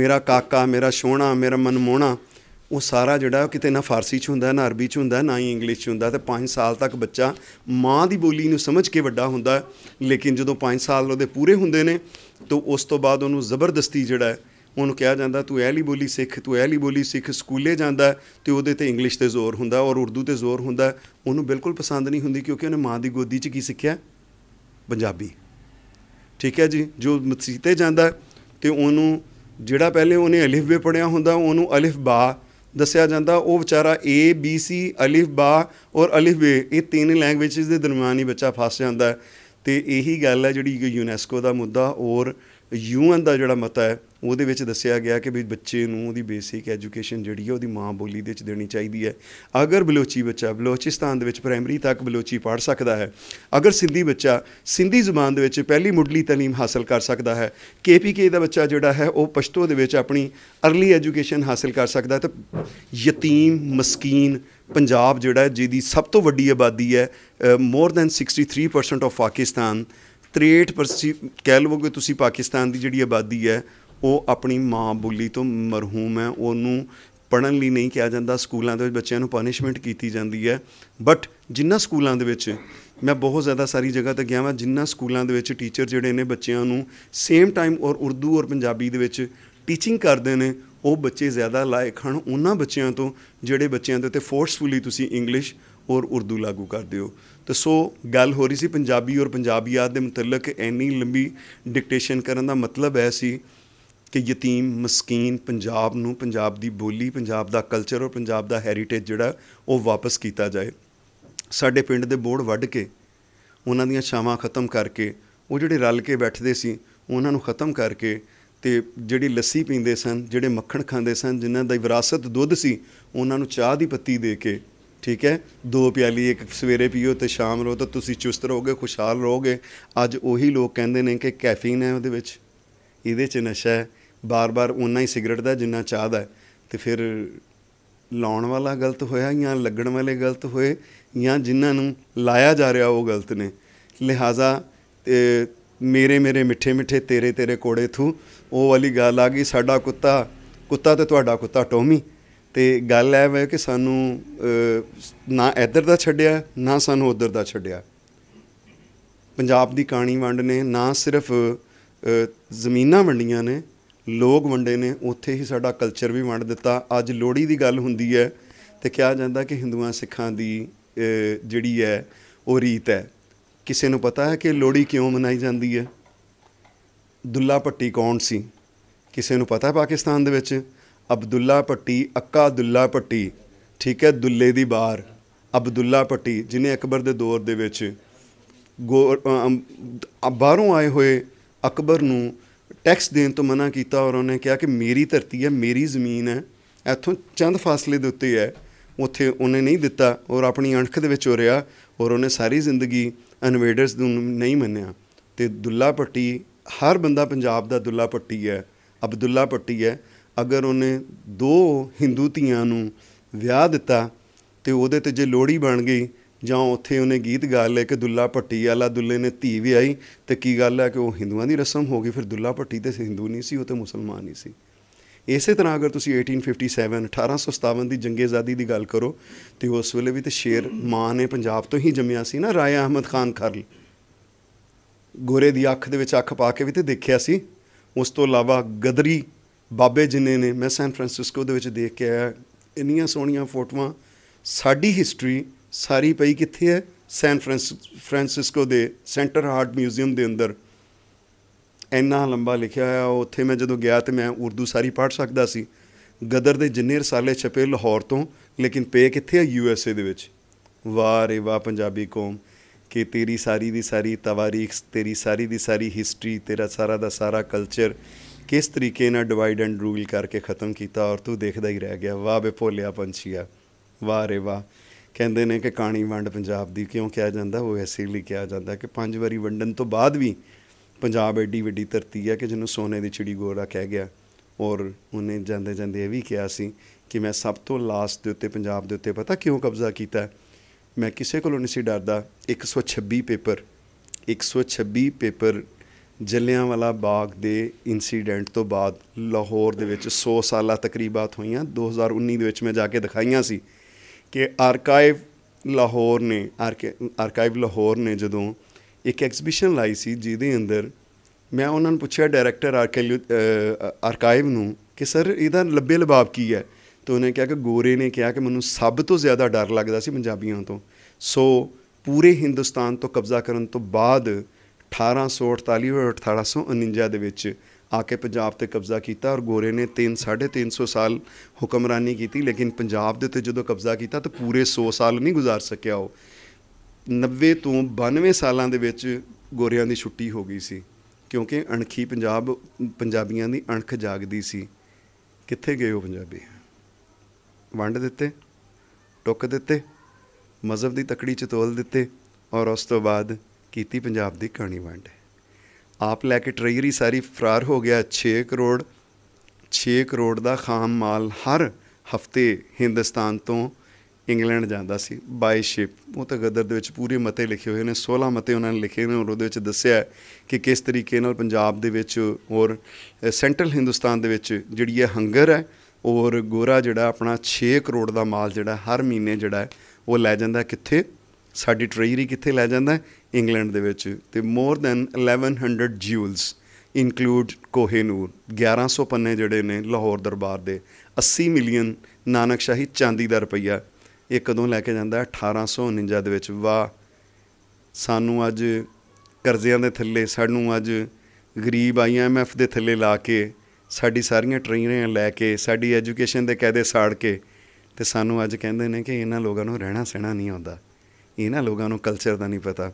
ਮੇਰਾ ਕਾਕਾ ਮੇਰਾ ਸੋਹਣਾ ਮੇਰਾ ਮਨਮੋਹਣਾ ਉਹ ਸਾਰਾ ਜਿਹੜਾ ਕਿਤੇ ਨਾ ਫਾਰਸੀ 'ਚ ਹੁੰਦਾ ਨਾ ਅਰਬੀ 'ਚ ਹੁੰਦਾ ਨਾ ਹੀ ਇੰਗਲਿਸ਼ 'ਚ ਹੁੰਦਾ ਤੇ 5 ਸਾਲ ਤੱਕ ਬੱਚਾ ਮਾਂ ਦੀ ਬੋਲੀ ਨੂੰ ਸਮਝ ਕੇ ਵੱਡਾ ਹੁੰਦਾ ਲੇਕਿਨ ਜਦੋਂ 5 ਸਾਲ ਉਹਦੇ ਪੂਰੇ ਹੁੰਦੇ ਨੇ ਤਾਂ ਉਸ ਤੋਂ ਬਾਅਦ ਉਹਨੂੰ ਜ਼ਬਰਦਸਤੀ ਜਿਹੜਾ ਉਹਨੂੰ ਕਿਹਾ ਜਾਂਦਾ ਤੂੰ ਐਲੀ ਬੋਲੀ ਸਿੱਖ ਤੂੰ ਐਲੀ ਬੋਲੀ ਸਿੱਖ ਸਕੂਲੇ ਜਾਂਦਾ ਤੇ ਉਹਦੇ ਤੇ ਇੰਗਲਿਸ਼ ਤੇ ਜ਼ੋਰ ਹੁੰਦਾ ਔਰ ਉਰਦੂ ਤੇ ਜ਼ੋਰ ਹੁੰਦਾ ਉਹਨੂੰ ਬਿਲਕੁਲ ਪਸੰਦ ਨਹੀਂ ਹੁੰਦੀ ਕਿਉਂਕਿ ਉਹਨੇ ਮਾਂ ਦੀ ਗੋਦੀ 'ਚ ਕੀ ਸਿੱਖਿਆ ਪੰਜਾਬੀ ਠੀਕ ਹੈ ਜੀ ਜੋ ਮਸੀਤੇ ਜਾਂਦਾ ਤੇ ਉਹਨੂੰ ਜਿਹੜਾ ਪਹਿਲੇ ਉਹਨੇ ਅਲਿਫ ਬੇ ਪੜਿਆ ਹੁੰਦਾ ਉਹਨੂੰ ਅਲਿਫ ਬਾ ਦੱਸਿਆ ਜਾਂਦਾ ਉਹ ਵਿਚਾਰਾ ਏ ਬੀ ਸੀ ਅਲਿਫ ਬਾ ਔਰ ਅਲਿਫ ਬੇ ਇਹ ਤਿੰਨ ਲੈਂਗੁਏਜਸ ਦੇ ਦਰਮਿਆਨ ਹੀ ਬੱਚਾ ਫਸ ਜਾਂਦਾ ਤੇ ਇਹੀ ਗੱਲ ਹੈ ਜਿਹੜੀ ਯੂਨੈਸਕੋ ਦਾ ਮੁੱਦਾ ਔਰ ਯੂਐਨ ਦਾ ਜਿਹੜਾ ਮਤਾ ਹੈ ਉਹਦੇ ਵਿੱਚ ਦੱਸਿਆ ਗਿਆ ਕਿ ਵੀ ਬੱਚੇ ਨੂੰ ਉਹਦੀ ਬੇਸਿਕ ਐਜੂਕੇਸ਼ਨ ਜਿਹੜੀ ਹੈ ਉਹਦੀ ਮਾਂ ਬੋਲੀ ਦੇ ਵਿੱਚ ਦੇਣੀ ਚਾਹੀਦੀ ਹੈ ਅਗਰ ਬਲੋਚੀ ਬੱਚਾ ਬਲੋਚਿਸਤਾਨ ਦੇ ਵਿੱਚ ਪ੍ਰਾਇਮਰੀ ਤੱਕ ਬਲੋਚੀ ਪੜ੍ਹ ਸਕਦਾ ਹੈ ਅਗਰ ਸਿੰਧੀ ਬੱਚਾ ਸਿੰਧੀ ਜ਼ੁਬਾਨ ਦੇ ਵਿੱਚ ਪਹਿਲੀ ਮੁੱਢਲੀ تعلیم ਹਾਸਲ ਕਰ ਸਕਦਾ ਹੈ ਕੇਪੀਕੇ ਦਾ ਬੱਚਾ ਜਿਹੜਾ ਹੈ ਉਹ ਪਸ਼ਤੋ ਦੇ ਵਿੱਚ ਆਪਣੀ अर्ਲੀ ਐਜੂਕੇਸ਼ਨ ਹਾਸਲ ਕਰ ਸਕਦਾ ਹੈ ਤਾਂ ਯਤੀਮ ਮਸਕੀਨ ਪੰਜਾਬ ਜਿਹੜਾ ਹੈ ਜਿਹਦੀ ਸਭ ਤੋਂ ਵੱਡੀ ਆਬਾਦੀ ਹੈ ਮੋਰ ਦੈਨ 63% ਆਫ ਪਾਕਿਸਤਾਨ 63% ਕਹਿ ਲਵੋਗੇ ਤੁਸੀਂ ਪਾਕਿਸਤਾਨ ਦੀ ਜਿਹੜੀ ਆਬਾਦੀ ਹੈ ਉਹ ਆਪਣੀ ਮਾਂ ਬੋਲੀ ਤੋਂ ਮਰਹੂਮ ਹੈ ਉਹਨੂੰ ਪੜਨ ਲਈ ਨਹੀਂ ਕਿਹਾ ਜਾਂਦਾ ਸਕੂਲਾਂ ਦੇ ਵਿੱਚ ਬੱਚਿਆਂ ਨੂੰ ਪਨਿਸ਼ਮੈਂਟ ਕੀਤੀ ਜਾਂਦੀ ਹੈ ਬਟ ਜਿੰਨਾ ਸਕੂਲਾਂ ਦੇ ਵਿੱਚ ਮੈਂ ਬਹੁਤ ਜ਼ਿਆਦਾ ਸਾਰੀ ਜਗ੍ਹਾ ਤੇ ਗਿਆ ਮੈਂ ਜਿੰਨਾ ਸਕੂਲਾਂ ਦੇ ਵਿੱਚ ਟੀਚਰ ਜਿਹੜੇ ਨੇ ਬੱਚਿਆਂ ਨੂੰ ਸੇਮ ਟਾਈਮ ਔਰ ਉਰਦੂ ਔਰ ਪੰਜਾਬੀ ਦੇ ਵਿੱਚ ਟੀਚਿੰਗ ਕਰਦੇ ਨੇ ਉਹ ਬੱਚੇ ਜ਼ਿਆਦਾ ਲਾਇਕ ਹਨ ਉਹਨਾਂ ਬੱਚਿਆਂ ਤੋਂ ਜਿਹੜੇ ਬੱਚਿਆਂ ਦੇ ਉੱਤੇ ਫੋਰਸਫੁਲੀ ਤੁਸੀਂ ਇੰਗਲਿਸ਼ ਔਰ ਉਰਦੂ ਲਾਗੂ ਕਰਦੇ ਹੋ ਤਾਂ ਸੋ ਗੱਲ ਹੋ ਰਹੀ ਸੀ ਪੰਜਾਬੀ ਔਰ ਪੰਜਾਬੀਅਤ ਦੇ ਮੁਤਲਕ ਇੰਨੀ ਲੰਬੀ ਡਿਕਟੇਸ਼ਨ ਕਰਨ ਦਾ ਮਤਲਬ ਐ ਸੀ ਕਿ ਯਤੀਮ ਮਸਕੀਨ ਪੰਜਾਬ ਨੂੰ ਪੰਜਾਬ ਦੀ ਬੋਲੀ ਪੰਜਾਬ ਦਾ ਕਲਚਰ ਔਰ ਪੰਜਾਬ ਦਾ ਹੈਰੀਟੇਜ ਜਿਹੜਾ ਉਹ ਵਾਪਸ ਕੀਤਾ ਜਾਏ ਸਾਡੇ ਪਿੰਡ ਦੇ ਬੋੜ ਵੱਢ ਕੇ ਉਹਨਾਂ ਦੀਆਂ ਛਾਵਾਂ ਖਤਮ ਕਰਕੇ ਉਹ ਜਿਹੜੇ ਰਲ ਕੇ ਬੈਠਦੇ ਸੀ ਉਹਨਾਂ ਨੂੰ ਖਤਮ ਕਰਕੇ ਤੇ ਜਿਹੜੀ ਲੱਸੀ ਪੀਂਦੇ ਸਨ ਜਿਹੜੇ ਮੱਖਣ ਖਾਂਦੇ ਸਨ ਜਿਨ੍ਹਾਂ ਦਾ ਵਿਰਾਸਤ ਦੁੱਧ ਸੀ ਉਹਨਾਂ ਨੂੰ ਚਾਹ ਦੀ ਪੱਤੀ ਦੇ ਕੇ ਠੀਕ ਹੈ ਦੋ ਪਿਆਲੀ ਇੱਕ ਸਵੇਰੇ ਪੀਓ ਤੇ ਸ਼ਾਮ ਨੂੰ ਤਾਂ ਤੁਸੀਂ ਚੁਸਤ ਰਹੋਗੇ ਖੁਸ਼ਹਾਲ ਰਹੋਗੇ ਅੱਜ ਉਹੀ ਲੋਕ ਕਹਿੰਦੇ ਨੇ ਕਿ ਕੈਫੀਨ ਹੈ ਉਹਦੇ ਵਿੱਚ ਇਹਦੇ 'ਚ ਨਸ਼ਾ ਹੈ ਬਾਰ-ਬਾਰ ਉਨਾ ਹੀ ਸਿਗਰਟ ਦਾ ਜਿੰਨਾ ਚਾਹਦਾ ਤੇ ਫਿਰ ਲਾਉਣ ਵਾਲਾ ਗਲਤ ਹੋਇਆ ਜਾਂ ਲੱਗਣ ਵਾਲੇ ਗਲਤ ਹੋਏ ਜਾਂ ਜਿਨ੍ਹਾਂ ਨੂੰ ਲਾਇਆ ਜਾ ਰਿਹਾ ਉਹ ਗਲਤ ਨੇ ਲਿਹਾਜ਼ਾ ਮੇਰੇ ਮੇਰੇ ਮਿੱਠੇ ਮਿੱਠੇ ਤੇਰੇ ਤੇਰੇ ਕੋੜੇ ਥੂ ਉਹ ਵਾਲੀ ਗੱਲ ਆ ਗਈ ਸਾਡਾ ਕੁੱਤਾ ਕੁੱਤਾ ਤੇ ਤੁਹਾਡਾ ਕੁੱਤਾ ਟੋਮੀ ਤੇ ਗੱਲ ਐ ਵੇ ਕਿ ਸਾਨੂੰ ਨਾ ਇੱਧਰ ਦਾ ਛੱਡਿਆ ਨਾ ਸਾਨੂੰ ਉੱਧਰ ਦਾ ਛੱਡਿਆ ਪੰਜਾਬ ਦੀ ਕਹਾਣੀ ਵੰਡ ਨੇ ਨਾ ਸਿਰਫ ਜ਼ਮੀਨਾਂ ਵੰਡੀਆਂ ਨੇ ਲੋਕ ਵੰਡੇ ਨੇ ਉੱਥੇ ਹੀ ਸਾਡਾ ਕਲਚਰ ਵੀ ਵੰਡ ਦਿੱਤਾ ਅੱਜ ਲੋਹੜੀ ਦੀ ਗੱਲ ਹੁੰਦੀ ਹੈ ਤੇ ਕਿਹਾ ਜਾਂਦਾ ਕਿ ਹਿੰਦੂਆਂ ਸਿੱਖਾਂ ਦੀ ਜਿਹੜੀ ਹੈ ਉਹ ਰੀਤ ਹੈ ਕਿਸੇ ਨੂੰ ਪਤਾ ਹੈ ਕਿ ਲੋਹੜੀ ਕਿਉਂ ਮਨਾਈ ਜਾਂਦੀ ਹੈ ਦੁੱਲਾ ਪੱਟੀ ਕੌਣ ਸੀ ਕਿਸੇ ਨੂੰ ਪਤਾ ਹੈ ਪਾਕਿਸਤਾਨ ਦੇ ਵਿੱਚ ਅਬਦੁੱਲਾ ਪੱਟੀ ਅੱਕਾ ਦੁੱਲਾ ਪੱਟੀ ਠੀਕ ਹੈ ਦੁੱਲੇ ਦੀ ਬਾਰ ਅਬਦੁੱਲਾ ਪੱਟੀ ਜਿਨੇ ਅਕਬਰ ਦੇ ਦੌਰ ਦੇ ਵਿੱਚ ਬਾਹਰੋਂ ਆਏ ਹੋਏ ਅਕਬਰ ਨੂੰ ਟੈਕਸ ਦੇਣ ਤੋਂ ਮਨਾ ਕੀਤਾ ਔਰ ਉਹਨੇ ਕਿਹਾ ਕਿ ਮੇਰੀ ਧਰਤੀ ਹੈ ਮੇਰੀ ਜ਼ਮੀਨ ਹੈ ਇੱਥੋਂ ਚੰਦ ਫਾਸਲੇ ਦੇ ਉੱਤੇ ਹੈ ਉੱਥੇ ਉਹਨੇ ਨਹੀਂ ਦਿੱਤਾ ਔਰ ਆਪਣੀ ਅਣਖ ਦੇ ਵਿੱਚ ਹੋ ਰਿਹਾ ਔਰ ਉਹਨੇ ਸਾਰੀ ਜ਼ਿੰਦਗੀ ਇਨਵੇਡਰਸ ਨੂੰ ਨਹੀਂ ਮੰਨਿਆ ਤੇ ਦੁੱਲਾ ਪੱਟੀ ਹਰ ਬੰਦਾ ਪੰਜਾਬ ਦਾ ਦੁੱਲਾ ਪੱਟੀ ਹੈ ਅਬਦੁੱਲਾ ਪੱਟੀ ਹੈ ਅਗਰ ਉਹਨੇ ਦੋ ਹਿੰਦੂ ਧੀਆਂ ਨੂੰ ਵਿਆਹ ਦਿੱਤਾ ਤੇ ਉਹਦੇ ਤੇ ਜੇ ਲੋੜੀ ਬਣ ਗਈ ਜਾਂ ਉੱਥੇ ਉਹਨੇ ਗੀਤ ਗਾ ਲਿਆ ਕਿ ਦੁੱਲਾ ਪੱਟੀ ਵਾਲਾ ਦੁੱਲੇ ਨੇ ਧੀ ਵੀ ਆਈ ਤੇ ਕੀ ਗੱਲ ਹੈ ਕਿ ਉਹ ਹਿੰਦੂਆਂ ਦੀ ਰਸਮ ਹੋ ਗਈ ਫਿਰ ਦੁੱਲਾ ਪੱਟੀ ਤੇ ਹਿੰਦੂ ਨਹੀਂ ਸੀ ਉਹ ਤੇ ਮੁਸਲਮਾਨ ਹੀ ਸੀ ਇਸੇ ਤਰ੍ਹਾਂ ਅਗਰ ਤੁਸੀਂ 1857 1857 ਦੀ ਜੰਗੇ ਆਜ਼ਾਦੀ ਦੀ ਗੱਲ ਕਰੋ ਤੇ ਉਸ ਵੇਲੇ ਵੀ ਤੇ ਸ਼ੇਰ ਮਾਂ ਨੇ ਪੰਜਾਬ ਤੋਂ ਹੀ ਜੰਮਿਆ ਸੀ ਨਾ ਰਾਏ ਅਹਿਮਦ ਖਾਨ ਖਰਲ ਗੋਰੇ ਦੀ ਅੱਖ ਦੇ ਵਿੱਚ ਅੱਖ ਪਾ ਕੇ ਵੀ ਤੇ ਦੇਖਿਆ ਸੀ ਉਸ ਤੋਂ ਇਲਾਵਾ ਗਦਰੀ ਬਾਬੇ ਜਿੰਨੇ ਨੇ ਮੈਂ ਸੈਨ ਫਰਾਂਸਿਸਕੋ ਦੇ ਵਿੱਚ ਦੇਖ ਕੇ ਆਇਆ ਇੰਨੀਆਂ ਸੋਹਣੀਆਂ ਫੋਟੋਆਂ ਸਾਡੀ ਹਿਸਟਰੀ ਸਾਰੀ ਪਈ ਕਿੱਥੇ ਹੈ ਸੈਨ ਫ੍ਰਾਂਸਿਸਕੋ ਦੇ ਸੈਂਟਰ ਹਾਰਟ ਮਿਊਜ਼ੀਅਮ ਦੇ ਅੰਦਰ ਇੰਨਾ ਲੰਬਾ ਲਿਖਿਆ ਹੋਇਆ ਉੱਥੇ ਮੈਂ ਜਦੋਂ ਗਿਆ ਤੇ ਮੈਂ ਉਰਦੂ ਸਾਰੀ ਪੜ੍ਹ ਸਕਦਾ ਸੀ ਗਦਰ ਦੇ ਜਿੰਨੇ ਰਸਾਲੇ ਛਪੇ ਲਾਹੌਰ ਤੋਂ ਲੇਕਿਨ ਪੇ ਕਿੱਥੇ ਹੈ ਯੂ ਐਸ ਏ ਦੇ ਵਿੱਚ ਵਾਹ ਰੇ ਵਾਹ ਪੰਜਾਬੀ ਕੌਮ ਕਿ ਤੇਰੀ ਸਾਰੀ ਦੀ ਸਾਰੀ ਤਵਾਰੀਖ ਤੇਰੀ ਸਾਰੀ ਦੀ ਸਾਰੀ ਹਿਸਟਰੀ ਤੇਰਾ ਸਾਰਾ ਦਾ ਸਾਰਾ ਕਲਚਰ ਕਿਸ ਤਰੀਕੇ ਨਾਲ ਡਿਵਾਈਡ ਐਂਡ ਰੂਲ ਕਰਕੇ ਖਤਮ ਕੀਤਾ ਔਰ ਤੂੰ ਦੇਖਦਾ ਹੀ ਰਹਿ ਗਿਆ ਵਾਹ ਬੇ ਭੋਲਿਆ ਪੰਛੀਆ ਵਾਹ ਰੇ ਵਾਹ ਕਹਿੰਦੇ ਨੇ ਕਿ ਕਾਣੀ ਵੰਡ ਪੰਜਾਬ ਦੀ ਕਿਉਂ ਕਿਹਾ ਜਾਂਦਾ ਉਹ ਐਸੇ ਲਈ ਕਿਹਾ ਜਾਂਦਾ ਕਿ ਪੰਜ ਵਾਰੀ ਵੰਡਣ ਤੋਂ ਬਾਅਦ ਵੀ ਪੰਜਾਬ ਐਡੀ ਵੱਡੀ ਧਰਤੀ ਹੈ ਕਿ ਜਿਹਨੂੰ ਸੋਨੇ ਦੀ ਚਿੜੀ ਗੋਰਾ ਕਹਿ ਗਿਆ ਔਰ ਉਹਨੇ ਜਾਂਦੇ ਜਾਂਦੇ ਇਹ ਵੀ ਕਿਹਾ ਸੀ ਕਿ ਮੈਂ ਸਭ ਤੋਂ ਲਾਸਟ ਦੇ ਉੱਤੇ ਪੰਜਾਬ ਦੇ ਉੱਤੇ ਪਤਾ ਕਿਉਂ ਕਬਜ਼ਾ ਕੀਤਾ ਮੈਂ ਕਿਸੇ ਕੋਲੋਂ ਨਹੀਂ ਸੀ ਡਰਦਾ 126 ਪੇਪਰ 126 ਪੇਪਰ ਜਲਿਆਂਵਾਲਾ ਬਾਗ ਦੇ ਇਨਸੀਡੈਂਟ ਤੋਂ ਬਾਅਦ ਲਾਹੌਰ ਦੇ ਵਿੱਚ 100 ਸਾਲਾਂ ਤਕਰੀਬਾਤ ਹੋਈਆਂ 2019 ਦੇ ਵਿੱਚ ਮੈਂ ਜਾ ਕੇ ਦਿਖਾਈਆਂ ਸੀ ਕਿ ਆਰਕਾਈਵ ਲਾਹੌਰ ਨੇ ਆਰਕਾਈਵ ਲਾਹੌਰ ਨੇ ਜਦੋਂ ਇੱਕ ਐਗਜ਼ੀਬਿਸ਼ਨ ਲਾਈ ਸੀ ਜਿਹਦੇ ਅੰਦਰ ਮੈਂ ਉਹਨਾਂ ਨੂੰ ਪੁੱਛਿਆ ਡਾਇਰੈਕਟਰ ਆਰਕਾਈਵ ਨੂੰ ਕਿ ਸਰ ਇਹਦਾ ਲੱਬੇ ਲਬਾਬ ਕੀ ਹੈ ਤਾਂ ਉਹਨੇ ਕਿਹਾ ਕਿ ਗੋਰੇ ਨੇ ਕਿਹਾ ਕਿ ਮੈਨੂੰ ਸਭ ਤੋਂ ਜ਼ਿਆਦਾ ਡਰ ਲੱਗਦਾ ਸੀ ਪੰਜਾਬੀਆਂ ਤੋਂ ਸੋ ਪੂਰੇ ਹਿੰਦੁਸਤਾਨ ਤੋਂ ਕਬਜ਼ਾ ਕਰਨ ਤੋਂ ਬਾਅਦ 1848 ਤੋਂ 1849 ਦੇ ਵਿੱਚ ਆ ਕੇ ਪੰਜਾਬ ਤੇ ਕਬਜ਼ਾ ਕੀਤਾ ਔਰ ਗੋਰੇ ਨੇ 3 350 ਸਾਲ ਹੁਕਮਰਾਨੀ ਕੀਤੀ ਲੇਕਿਨ ਪੰਜਾਬ ਦੇ ਤੇ ਜਦੋਂ ਕਬਜ਼ਾ ਕੀਤਾ ਤਾਂ ਪੂਰੇ 100 ਸਾਲ ਨਹੀਂ ਗੁਜ਼ਾਰ ਸਕਿਆ ਉਹ 90 ਤੋਂ 92 ਸਾਲਾਂ ਦੇ ਵਿੱਚ ਗੋਰਿਆਂ ਦੀ ਛੁੱਟੀ ਹੋ ਗਈ ਸੀ ਕਿਉਂਕਿ ਅਣਖੀ ਪੰਜਾਬ ਪੰਜਾਬੀਆਂ ਦੀ ਅਣਖ ਜਾਗਦੀ ਸੀ ਕਿੱਥੇ ਗਏ ਉਹ ਪੰਜਾਬੀ ਵੰਡ ਦਿੱਤੇ ਟੁੱਕ ਦਿੱਤੇ ਮਜ਼ਹਬ ਦੀ ਤਕੜੀ ਚ ਤੋਲ ਦਿੱਤੇ ਔਰ ਉਸ ਤੋਂ ਬਾਅਦ ਕੀਤੀ ਪੰਜਾਬ ਦੀ ਕਹਾਣੀ ਵੰਡ ਆਪ ਲੈ ਕੇ ਟ੍ਰੇਜਰੀ ਸਾਰੀ ਫਰਾਰ ਹੋ ਗਿਆ 6 ਕਰੋੜ 6 ਕਰੋੜ ਦਾ ਖਾਮ ਮਾਲ ਹਰ ਹਫਤੇ ਹਿੰਦੁਸਤਾਨ ਤੋਂ ਇੰਗਲੈਂਡ ਜਾਂਦਾ ਸੀ ਬਾਈ ਸ਼ਿਪ ਉਹ ਤਾਂ ਗਦਰ ਦੇ ਵਿੱਚ ਪੂਰੇ ਮਤੇ ਲਿਖੇ ਹੋਏ ਨੇ 16 ਮਤੇ ਉਹਨਾਂ ਨੇ ਲਿਖੇ ਨੇ ਉਹ ਉਹਦੇ ਵਿੱਚ ਦੱਸਿਆ ਕਿ ਕਿਸ ਤਰੀਕੇ ਨਾਲ ਪੰਜਾਬ ਦੇ ਵਿੱਚ ਔਰ ਸੈਂਟਰਲ ਹਿੰਦੁਸਤਾਨ ਦੇ ਵਿੱਚ ਜਿਹੜੀ ਇਹ ਹੰਗਰ ਹੈ ਔਰ ਗੋਰਾ ਜਿਹੜਾ ਆਪਣਾ 6 ਕਰੋੜ ਦਾ ਮਾਲ ਜਿਹੜਾ ਹਰ ਮਹੀਨੇ ਜਿਹੜਾ ਉਹ ਲੈ ਜਾਂਦਾ ਕਿੱਥੇ ਸਾਡੀ ਟ੍ਰੇਜਰੀ ਕਿੱਥੇ ਲੈ ਜਾਂਦਾ ਇੰਗਲੈਂਡ ਦੇ ਵਿੱਚ ਤੇ more than 1100 jewels include Kohinoor 1100 ਪੰਨੇ ਜਿਹੜੇ ਨੇ ਲਾਹੌਰ ਦਰਬਾਰ ਦੇ 80 ਮਿਲੀਅਨ ਨਾਨਕਸ਼ਾਹੀ ਚਾਂਦੀ ਦਾ ਰੁਪਈਆ ਇਹ ਕਦੋਂ ਲੈ ਕੇ ਜਾਂਦਾ 1849 ਦੇ ਵਿੱਚ ਵਾ ਸਾਨੂੰ ਅੱਜ ਕਰਜ਼ਿਆਂ ਦੇ ਥੱਲੇ ਸਾਨੂੰ ਅੱਜ ਗਰੀਬ ਆਈਐਮਐਫ ਦੇ ਥੱਲੇ ਲਾ ਕੇ ਸਾਡੀ ਸਾਰੀਆਂ ਟ੍ਰੇਨਾਂ ਲੈ ਕੇ ਸਾਡੀ ਐਜੂਕੇਸ਼ਨ ਦੇ ਕਾਇਦੇ ਸਾੜ ਕੇ ਤੇ ਸਾਨੂੰ ਅੱਜ ਕਹਿੰਦੇ ਨੇ ਕਿ ਇਹਨਾਂ ਲੋਕਾਂ ਨੂੰ ਰਹਿਣਾ ਸਹਿਣਾ ਨਹੀਂ ਆਉਂਦਾ ਇਹਨਾਂ ਲੋਕਾਂ ਨੂੰ ਕਲਚਰ ਦਾ ਨਹੀਂ ਪਤਾ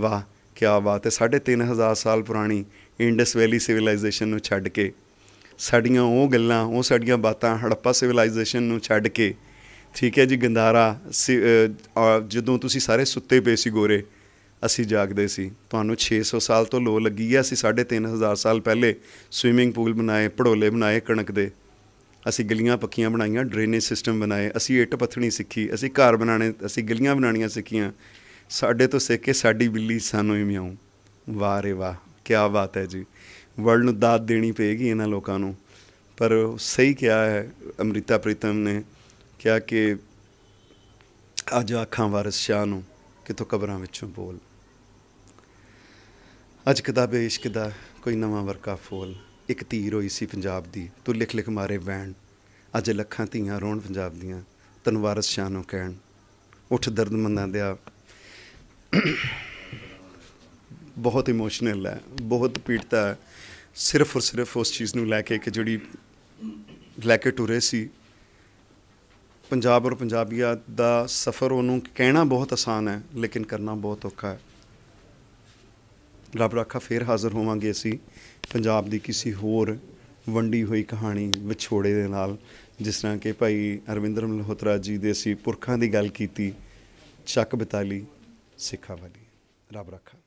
ਵਾਹ ਕੀ ਬਾਤ ਹੈ 3500 ਸਾਲ ਪੁਰਾਣੀ ਇੰਡਸ ਵੈਲੀ ਸਿਵਲਾਈਜੇਸ਼ਨ ਨੂੰ ਛੱਡ ਕੇ ਸਾਡੀਆਂ ਉਹ ਗੱਲਾਂ ਉਹ ਸਾਡੀਆਂ ਬਾਤਾਂ ਹੜੱਪਾ ਸਿਵਲਾਈਜੇਸ਼ਨ ਨੂੰ ਛੱਡ ਕੇ ਠੀਕ ਹੈ ਜੀ ਗੰਦਾਰਾ ਜਦੋਂ ਤੁਸੀਂ ਸਾਰੇ ਸੁੱਤੇ ਪਏ ਸੀ ਗੋਰੇ ਅਸੀਂ ਜਾਗਦੇ ਸੀ ਤੁਹਾਨੂੰ 600 ਸਾਲ ਤੋਂ ਲੋ ਲੱਗੀ ਹੈ ਅਸੀਂ 3500 ਸਾਲ ਪਹਿਲੇ ਸਵਿਮਿੰਗ ਪੂਲ ਬਣਾਏ ਪੜੋਲੇ ਬਣਾਏ ਕਣਕ ਦੇ ਅਸੀਂ ਗਲੀਆਂ ਪੱਕੀਆਂ ਬਣਾਈਆਂ ਡਰੇਨੇਜ ਸਿਸਟਮ ਬਣਾਏ ਅਸੀਂ ਇੱਟ ਪੱਥਣੀ ਸਿੱਖੀ ਅਸੀਂ ਘਰ ਬਣਾਣੇ ਅਸੀਂ ਗਲੀਆਂ ਬਣਾਉਣੀਆਂ ਸਿੱਖੀਆਂ ਸਾਡੇ ਤੋਂ ਸਿੱਖ ਕੇ ਸਾਡੀ ਬਿੱਲੀ ਸਾਨੂੰ ਹੀ ਮਿਆਉ ਵਾਹ ਰੇ ਵਾਹ ਕੀ ਬਾਤ ਹੈ ਜੀ ਵਰਲਡ ਨੂੰ ਦਾਤ ਦੇਣੀ ਪਏਗੀ ਇਹਨਾਂ ਲੋਕਾਂ ਨੂੰ ਪਰ ਸਹੀ ਕਿਹਾ ਹੈ ਅਮ੍ਰਿਤਾ ਪ੍ਰੀਤਮ ਨੇ ਕਿਹਾ ਕਿ ਅੱਜ ਅੱਖਾਂ ਵਾਰਸ ਸ਼ਾਹ ਨੂੰ ਕਿਤੋਂ ਕਬਰਾਂ ਵਿੱਚੋਂ ਬੋਲ ਅੱਜ ਕਿਤਾਬੇ ਇਸ਼ਕ ਦਾ ਕੋਈ ਨਵਾਂ ਵਰਕਾ ਫੋਲ ਇੱਕ ਤੀਰ ਹੋਈ ਸੀ ਪੰਜਾਬ ਦੀ ਤੂੰ ਲਿਖ ਲਿਖ ਮਾਰੇ ਵੈਣ ਅੱਜ ਲੱਖਾਂ ਧੀਆਂ ਰੋਣ ਪੰਜਾਬ ਦੀਆਂ ਤਨਵਾਰਸ ਸ਼ਾਹ ਨੂੰ ਕਹਿਣ ਉੱਠ ਦਰਦਮੰਦਾਂ ਦੇ ਆ ਬਹੁਤ ਇਮੋਸ਼ਨਲ ਹੈ ਬਹੁਤ ਪੀੜਤਾ ਸਿਰਫ ਔਰ ਸਿਰਫ ਉਸ ਚੀਜ਼ ਨੂੰ ਲੈ ਕੇ ਕਿ ਜਿਹੜੀ ਲੈ ਕੇ ਟੁਰੇ ਸੀ ਪੰਜਾਬ ਔਰ ਪੰਜਾਬੀਆ ਦਾ ਸਫ਼ਰ ਉਹਨੂੰ ਕਹਿਣਾ ਬਹੁਤ ਆਸਾਨ ਹੈ ਲੇਕਿਨ ਕਰਨਾ ਬਹੁਤ ਔਖਾ ਹੈ ਰੱਬ ਰੱਖਾ ਫੇਰ ਹਾਜ਼ਰ ਹੋਵਾਂਗੇ ਅਸੀਂ ਪੰਜਾਬ ਦੀ ਕਿਸੇ ਹੋਰ ਵੰਡੀ ਹੋਈ ਕਹਾਣੀ ਵਿਛੋੜੇ ਦੇ ਨਾਲ ਜਿਸ ਤਰ੍ਹਾਂ ਕਿ ਭਾਈ ਅਰਵਿੰਦਰ ਮਲਹੋਤਰਾ ਜੀ ਦੇ ਅਸੀਂ ਪੁਰਖਾਂ ਦੀ ਗੱਲ ਕੀਤੀ ਚੱਕ ਬਤਾਲੀ se cavali rabraka